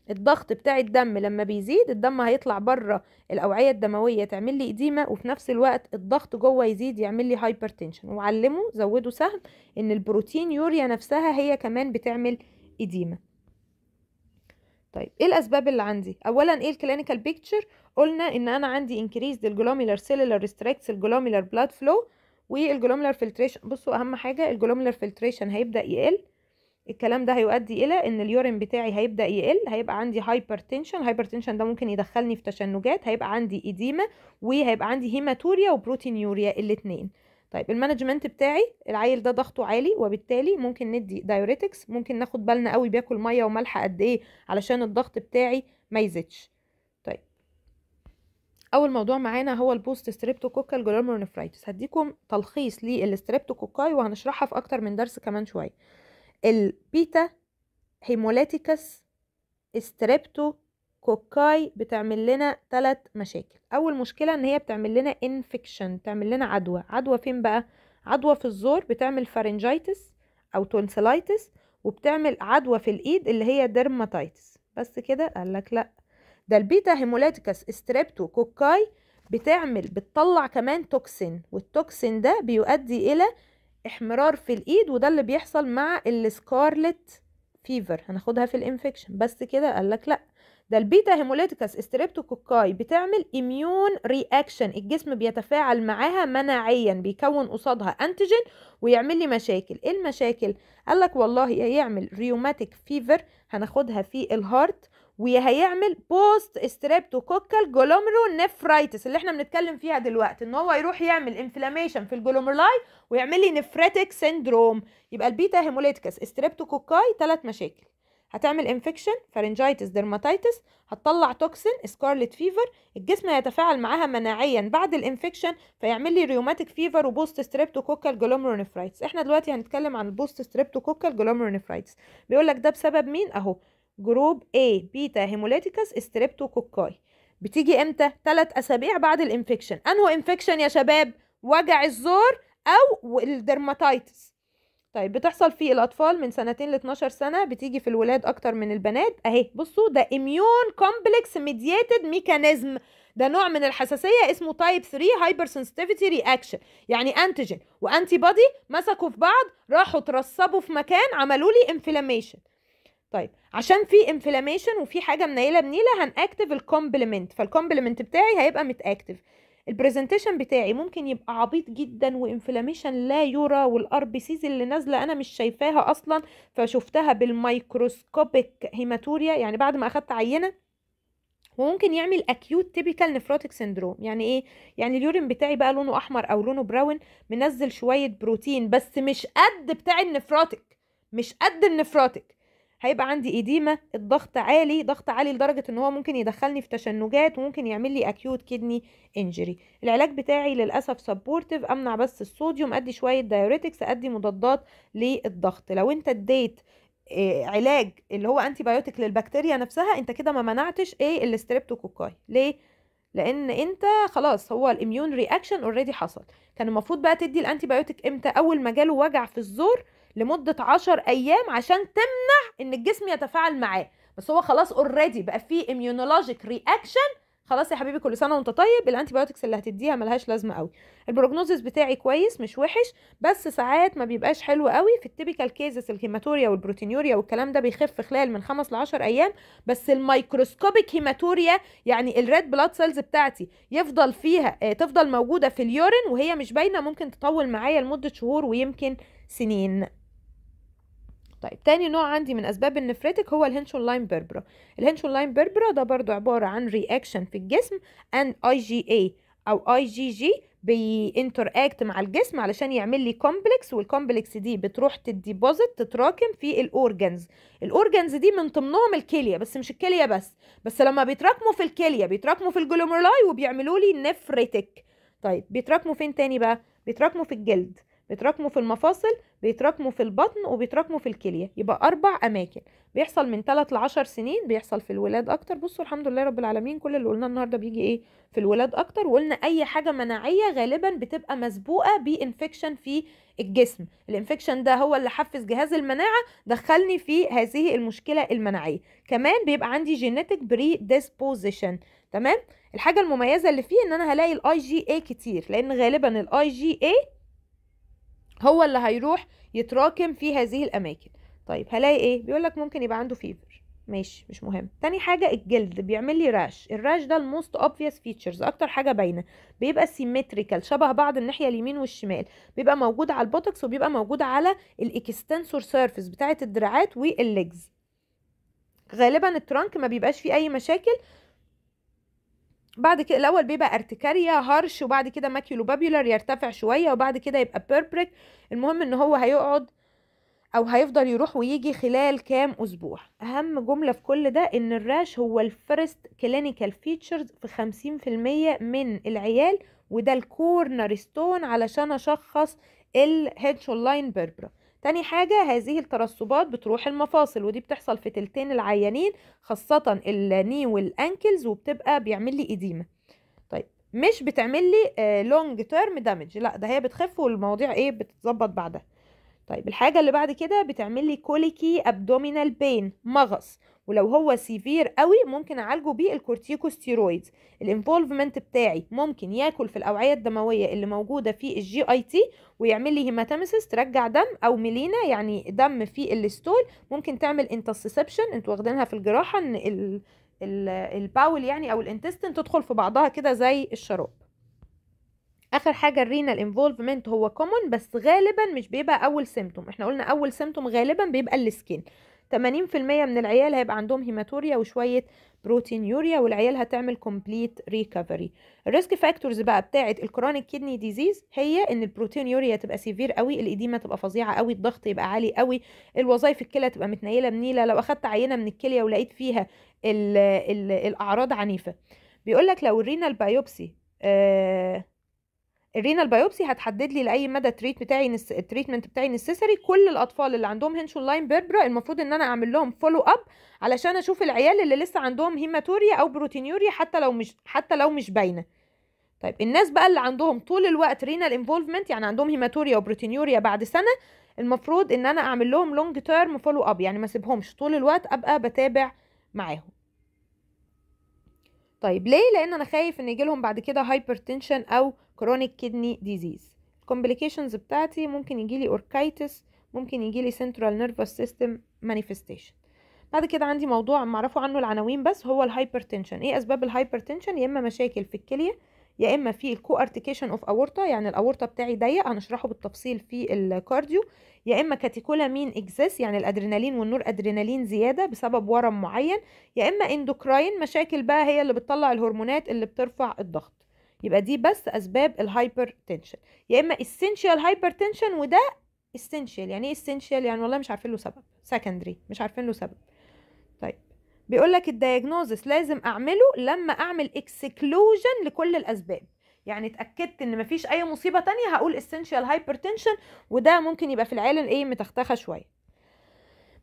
الضغط بتاع الدم لما بيزيد الدم هيطلع بره الاوعيه الدمويه تعمل لي اديما وفي نفس الوقت الضغط جوه يزيد يعمل لي هايبرتنشن وعلمه زوده سهم ان البروتين يوريا نفسها هي كمان بتعمل اديما طيب ايه الاسباب اللي عندي اولا ايه الكلينيكال بيكتشر قلنا ان انا عندي انكريز الجلوميلر سيلولار ريستريكتس الجلوميلر بلاد فلو والجلوميلر فلتريشن بصوا اهم حاجه الجلوميلر فلتريشن هيبدا يقل الكلام ده هيؤدي الى ان اليورين بتاعي هيبدا يقل هيبقى عندي هايبرتنشن الهايبرتنشن ده ممكن يدخلني في تشنجات هيبقى عندي ايديما وهيبقى عندي هيماتوريا وبروتينيوريا الاثنين طيب المانجمنت بتاعي العيل ده ضغطه عالي وبالتالي ممكن ندي دايوريتكس ممكن ناخد بالنا قوي بياكل ميه وملح قد ايه علشان الضغط بتاعي ما يزيدش طيب اول موضوع معانا هو البوست ستريبتوكوكال جلوميرونيفرايتس هديكم تلخيص للستريبتوكوكاي وهنشرحها في اكتر من درس كمان شويه البيتا هيمولاتيكس ستريبتو كوكاي بتعمل لنا ثلاث مشاكل اول مشكله ان هي بتعمل لنا انفكشن تعمل لنا عدوى عدوى فين بقى عدوى في الزور بتعمل فارنجايتس او تونسيلايتس وبتعمل عدوى في الايد اللي هي ديرماتايتس بس كده قال لك لا ده البيتا هيمولاتيكس ستريبتو كوكاي بتعمل بتطلع كمان توكسين والتوكسين ده بيؤدي الى احمرار في الايد وده اللي بيحصل مع السكارلت فيفر هناخدها في الانفكشن بس كده قال لك لا ده البيتا هيموليتيكس ستريبتوكوكاي بتعمل اميون رياكشن الجسم بيتفاعل معاها مناعيا بيكون قصادها انتيجين ويعمل لي مشاكل ايه المشاكل قال لك والله هيعمل ريوماتيك فيفر هناخدها في الهارت وهيعمل بوست ستريبتوكوكال جلوميرو نفرايتس اللي احنا بنتكلم فيها دلوقتي ان هو يروح يعمل انفلاميشن في الجلومرلاي ويعمل لي نفريتك سيندروم يبقى البيتا هيموليتيكس ستريبتوكوكاي ثلاث مشاكل هتعمل انفكشن فارنجايتس ديرماتيتس هتطلع توكسين سكارلت فيفر الجسم هيتفاعل معاها مناعيا بعد الانفكشن فيعمل لي ريوماتيك فيفر وبوست ستريبتوكوكال جلومرونيفرايتس احنا دلوقتي هنتكلم عن البوست ستريبتوكوكال جلومرونيفرايتس بيقول لك ده بسبب مين اهو جروب A بيتا هيموليتيكس ستريبتوكوكاي بتيجي امتى ثلاث اسابيع بعد الانفكشن انه انفكشن يا شباب وجع الزور او الدرماتيتس طيب بتحصل في الاطفال من سنتين ل 12 سنه بتيجي في الولاد اكتر من البنات اهي بصوا ده اميون كومبلكس ميدييتد ميكانيزم ده نوع من الحساسيه اسمه تايب 3 هايبر سنسيتيفيتي رياكشن يعني انتيجين وانتي بادي مسكوا في بعض راحوا ترصبوا في مكان عملوا لي انفلاميشن طيب عشان في انفلاميشن وفي حاجه منيله بنيله هنأكتف الكومبلمنت فالكومبلمنت بتاعي هيبقى متأكتف البرزنتيشن بتاعي ممكن يبقى عبيط جدا وانفلاميشن لا يرى والار بي سيز اللي نازله انا مش شايفاها اصلا فشفتها بالمايكروسكوبيك هيماتوريا يعني بعد ما اخدت عينه وممكن يعمل اكيوت تيبيكال نفروتيك سندروم يعني ايه يعني اليورين بتاعي بقى لونه احمر او لونه براون منزل شويه بروتين بس مش قد بتاع النفروتيك مش قد النفروتيك هيبقى عندي ايديما الضغط عالي ضغط عالي لدرجة إن هو ممكن يدخلني في تشنجات وممكن يعمل لي أكيوت كدني إنجري العلاج بتاعي للأسف سبورتيف أمنع بس الصوديوم أدي شوية دايوريتكس أدي مضادات للضغط لو أنت اديت آه، علاج اللي هو انتي بايوتيك للبكتيريا نفسها انت كده ما منعتش ايه الستريبتوكوكاي ليه لان انت خلاص هو الاميون رياكشن اوريدي حصل كان المفروض بقى تدي الانتي بايوتيك امتى اول ما جاله وجع في الزور لمده 10 ايام عشان تمنع ان الجسم يتفاعل معاه بس هو خلاص اوريدي بقى فيه اميونولوجيك رياكشن خلاص يا حبيبي كل سنه وانت طيب الانتي بايوتكس اللي هتديها ملهاش لازمه قوي البروجنوزس بتاعي كويس مش وحش بس ساعات ما بيبقاش حلو قوي في التيبيكال كيزز الهيماتوريا والبروتينيوريا والكلام ده بيخف خلال من 5 ل 10 ايام بس الميكروسكوبيك هيماتوريا يعني الريد بلاد سيلز بتاعتي يفضل فيها آه، تفضل موجوده في اليورين وهي مش باينه ممكن تطول معايا لمده شهور ويمكن سنين طيب تاني نوع عندي من اسباب النفريتك هو الهنشون لاين بيربرا الهنشون لاين بيربرا ده برضو عباره عن رياكشن في الجسم ان اي جي اي او اي جي جي بينتراكت مع الجسم علشان يعمل لي كومبلكس والكومبلكس دي بتروح تديبوزيت تتراكم في الاورجنز الاورجنز دي من ضمنهم الكليه بس مش الكليه بس بس لما بيتراكموا في الكليه بيتراكموا في الجلوميرولاي وبيعملوا لي نفرتك طيب بيتراكموا فين تاني بقى بيتراكموا في الجلد بيتراكموا في المفاصل بيتراكموا في البطن وبيتراكموا في الكليه يبقى اربع اماكن بيحصل من 3 ل 10 سنين بيحصل في الولاد اكتر بصوا الحمد لله رب العالمين كل اللي قلناه النهارده بيجي ايه في الولاد اكتر وقلنا اي حاجه مناعيه غالبا بتبقى مسبوقه بانفكشن في الجسم الانفكشن ده هو اللي حفز جهاز المناعه دخلني في هذه المشكله المناعيه كمان بيبقى عندي جينيتك بري ديسبوزيشن تمام الحاجه المميزه اللي فيه ان انا هلاقي الاي جي اي كتير لان غالبا الاي جي اي هو اللي هيروح يتراكم في هذه الاماكن طيب هلاقي ايه بيقول لك ممكن يبقى عنده فيفر ماشي مش مهم تاني حاجة الجلد بيعمل لي راش الراش ده الموست اوبفيس فيتشرز اكتر حاجة باينة بيبقى سيمتريكال شبه بعض الناحية اليمين والشمال بيبقى موجود على البوتوكس وبيبقى موجود على الاكستنسور سيرفيس بتاعة الدراعات والليجز غالبا الترانك ما بيبقاش فيه اي مشاكل بعد كده الاول بيبقى ارتكاريا هرش وبعد كده بابيولار يرتفع شويه وبعد كده يبقى بيربريك المهم ان هو هيقعد او هيفضل يروح ويجي خلال كام اسبوع اهم جمله في كل ده ان الراش هو الفيرست كلينيكال فيتشرز في خمسين في المية من العيال وده الكورنر ستون علشان اشخص الهيدشول لاين بيربرا تاني حاجة هذه الترسبات بتروح المفاصل ودي بتحصل في تلتين العيانين خاصة الني والانكلز وبتبقى بيعمل لي اديمة طيب مش بتعمل لي لونج تيرم دامج لا ده هي بتخف والمواضيع ايه بتتظبط بعدها طيب الحاجة اللي بعد كده بتعمل لي كوليكي ابدومينال بين مغص ولو هو سيفير قوي ممكن اعالجه بالكورتيكوستيرويد الانفولفمنت بتاعي ممكن ياكل في الاوعيه الدمويه اللي موجوده في الجي اي تي ويعمل لي هيماتاميسيس ترجع دم او ميلينا يعني دم في الستول ممكن تعمل انتسسبشن انتوا واخدينها في الجراحه ان ال الباول يعني او الانتستين تدخل في بعضها كده زي الشراب اخر حاجه الرينال انفولفمنت هو كومون بس غالبا مش بيبقى اول سيمتوم احنا قلنا اول سيمتوم غالبا بيبقى السكين 80% من العيال هيبقى عندهم هيماتوريا وشويه بروتين يوريا والعيال هتعمل كومبليت ريكفري الريسك فاكتورز بقى بتاعه الكرونيك كيدني ديزيز هي ان البروتين يوريا تبقى سيفير قوي الايديما تبقى فظيعه قوي الضغط يبقى عالي قوي الوظائف الكلى تبقى متنيله منيله لو اخدت عينه من الكليه ولقيت فيها الـ الـ الاعراض عنيفه بيقول لك لو الرينال بايوبسي آه الرينال بايوبسي هتحدد لي لاي مدى التريت بتاعي نس... التريتمنت بتاعي نسيسري كل الاطفال اللي عندهم لاين بيربرا المفروض ان انا اعمل لهم فولو اب علشان اشوف العيال اللي لسه عندهم هيماتوريا او بروتينيوريا حتى لو مش حتى لو مش باينه طيب الناس بقى اللي عندهم طول الوقت رينال انفولفمنت يعني عندهم هيماتوريا وبروتينيوريا بعد سنه المفروض ان انا اعمل لهم لونج تيرم فولو اب يعني ما اسيبهمش طول الوقت ابقى بتابع معاهم طيب ليه لان انا خايف ان يجي لهم بعد كده هايبرتنشن او كرونيك كيدني ديزيز الكومبليكيشنز بتاعتي ممكن يجيلي اوركايتس ممكن يجيلي سنترال نيرفس سيستم مانيفستيشن بعد كده عندي موضوع معرفه عنه العناوين بس هو الهايبرتنشن ايه اسباب الهايبرتنشن يا اما مشاكل في الكليه يا اما في الكو ارتيكيشن اوف اورتا يعني الاورطه بتاعي ضيق هنشرحه بالتفصيل في الكارديو يا اما كاتيكولامين اكسس يعني الادرينالين والنور ادرينالين زياده بسبب ورم معين يا اما اندوكراين مشاكل بقى هي اللي بتطلع الهرمونات اللي بترفع الضغط يبقى دي بس اسباب الهايبر تنشن يا اما اسينشال هايبر تنشن وده اسينشال يعني ايه اسينشال يعني والله مش عارفين له سبب سكندري مش عارفين له سبب طيب بيقول لك الدايجنوزس لازم اعمله لما اعمل اكسكلوجن لكل الاسباب يعني اتاكدت ان مفيش اي مصيبه تانية هقول اسينشال هايبرتنشن وده ممكن يبقى في العيال الايه متختخه شويه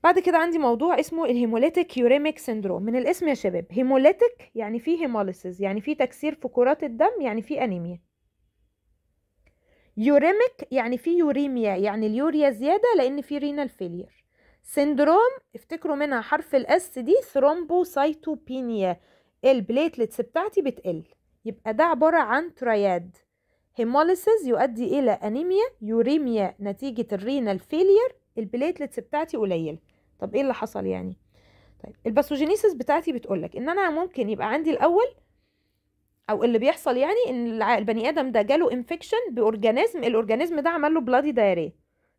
بعد كده عندي موضوع اسمه الهيموليتيك يوريميك سيندروم من الاسم يا شباب هيموليتيك يعني فيه هيموليسيس يعني فيه تكسير في كرات الدم يعني فيه انيميا يوريميك يعني فيه يوريميا يعني اليوريا زياده لان فيه رينال فيلير سيندروم افتكروا منها حرف الاس دي ثرومبوسايتوبينيا البليتلتس بتاعتي بتقل يبقى ده عباره عن ترياد هيموليسيس يؤدي الى انيميا يوريميا نتيجه الرينال فيلير البليتلتس بتاعتي قليله طب ايه اللي حصل يعني طيب الباثوجينيسيس بتاعتي بتقول لك ان انا ممكن يبقى عندي الاول او اللي بيحصل يعني ان البني ادم ده جاله انفكشن باورجانيزم الاورجانيزم ده عمل له بلادي دايريه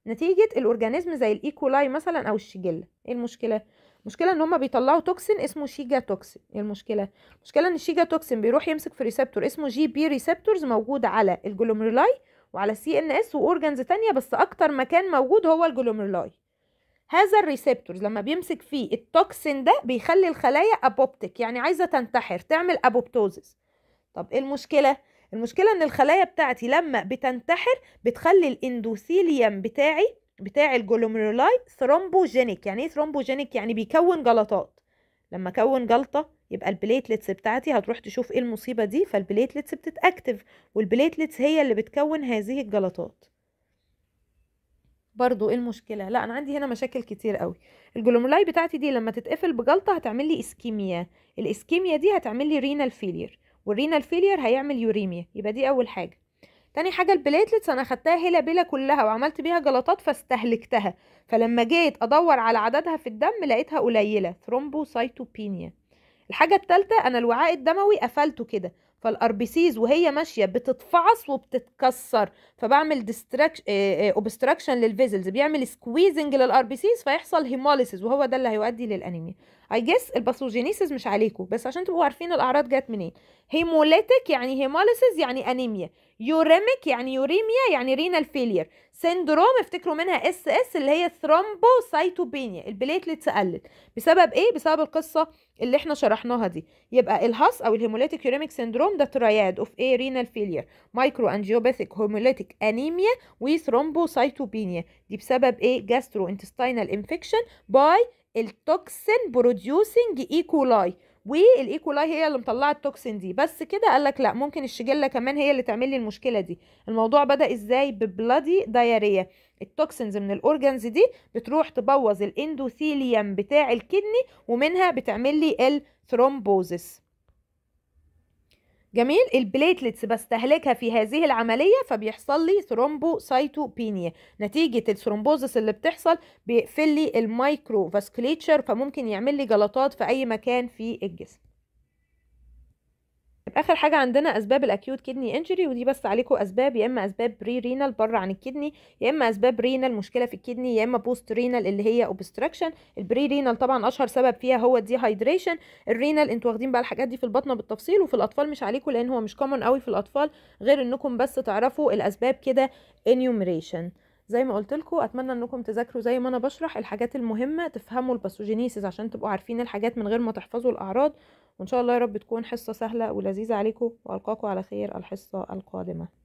نتيجه الاورجانيزم زي الايكولاي e مثلا او الشجله ايه المشكله المشكله ان هم بيطلعوا توكسين اسمه شيجا توكسين ايه المشكله المشكله ان الشيجا توكسين بيروح يمسك في ريسبتور اسمه جي بي ريسبتورز موجود على الجلوميرولاي وعلى السي ان اس واورجانز تانية بس اكتر مكان موجود هو الجلوميرولاي هذا الريسبتورز لما بيمسك فيه التوكسين ده بيخلي الخلايا ابوبتيك يعني عايزه تنتحر تعمل ابوبتوزس طب ايه المشكله المشكله ان الخلايا بتاعتي لما بتنتحر بتخلي الاندوثيليوم بتاعي بتاع الجلوميرولايت ثرومبوجينيك يعني ايه ثرومبوجينيك يعني بيكون جلطات لما اكون جلطه يبقى البليتلتس بتاعتي هتروح تشوف ايه المصيبه دي فالبليتلتس بتتاكتف والبليتلتس هي اللي بتكون هذه الجلطات برضو ايه المشكله لا انا عندي هنا مشاكل كتير قوي الجلومولاي بتاعتي دي لما تتقفل بجلطه هتعمل لي اسكيميا الاسكيميا دي هتعمل لي رينال فيلير والرينال فيلير هيعمل يوريميا يبقى دي اول حاجه تاني حاجه البليتلتس انا خدتها هلا بلا كلها وعملت بيها جلطات فاستهلكتها فلما جيت ادور على عددها في الدم لقيتها قليله ثرومبوسايتوبينيا الحاجه التالتة انا الوعاء الدموي قفلته كده فالاربيسيز وهي ماشيه بتتفعص وبتتكسر فبعمل اوبستراكشن آه، آه، للفيزلز بيعمل سكويزنج للاربيسيز فيحصل هيموليسيز وهو ده اللي هيؤدي للانيميا اي جس الباثوجينيسيس مش عليكم بس عشان تبقوا عارفين الاعراض جت منين هيموليتيك يعني هيموليسيس يعني انيميا يوريميك يعني يوريميا يعني رينال فيلير سندروم افتكروا منها اس اس اللي هي ثرومبوسايتوبينيا البليتلتس قلت بسبب ايه بسبب القصه اللي احنا شرحناها دي يبقى الهاس او الهيموليتيك يوريميك سندروم ده ترياد اوف ايه رينال فيلير مايكرو انجيوباثيك هيموليتيك انيميا وثرومبوسايتوبينيا دي بسبب ايه جاسترو انتستينال انفكشن باي التوكسين بروديوسنج ايكولاي والايكولاي هي اللي مطلعه التوكسين دي بس كده قال لك لا ممكن الشجله كمان هي اللي تعمل لي المشكله دي الموضوع بدا ازاي ببلادي دايريا التوكسينز من الاورجانز دي بتروح تبوظ الاندوثيليوم بتاع الكدني ومنها بتعمل لي الثرومبوزس جميل البليتلتس بستهلكها في هذه العملية فبيحصل لي ثرومبوسايتوبينيا نتيجة الثرومبوزس اللي بتحصل بيقفل لي المايكرو فاسكليتشر فممكن يعمل لي جلطات في أي مكان في الجسم اخر حاجه عندنا اسباب الاكيوت كدني انجري ودي بس عليكم اسباب يا اما اسباب بري رينال بره عن الكدني يا اما اسباب رينال مشكله في الكدني يا اما بوست رينال اللي هي اوبستراكشن البري رينال طبعا اشهر سبب فيها هو الدي هايدريشن الرينال انتوا واخدين بقى الحاجات دي في البطنه بالتفصيل وفي الاطفال مش عليكم لان هو مش كومن قوي في الاطفال غير انكم بس تعرفوا الاسباب كده انيومريشن زي ما قلت لكم اتمنى انكم تذاكروا زي ما انا بشرح الحاجات المهمه تفهموا الباثوجينيسيس عشان تبقوا عارفين الحاجات من غير ما تحفظوا الاعراض وان شاء الله يا رب تكون حصه سهله ولذيذه عليكم والقاكم على خير الحصه القادمه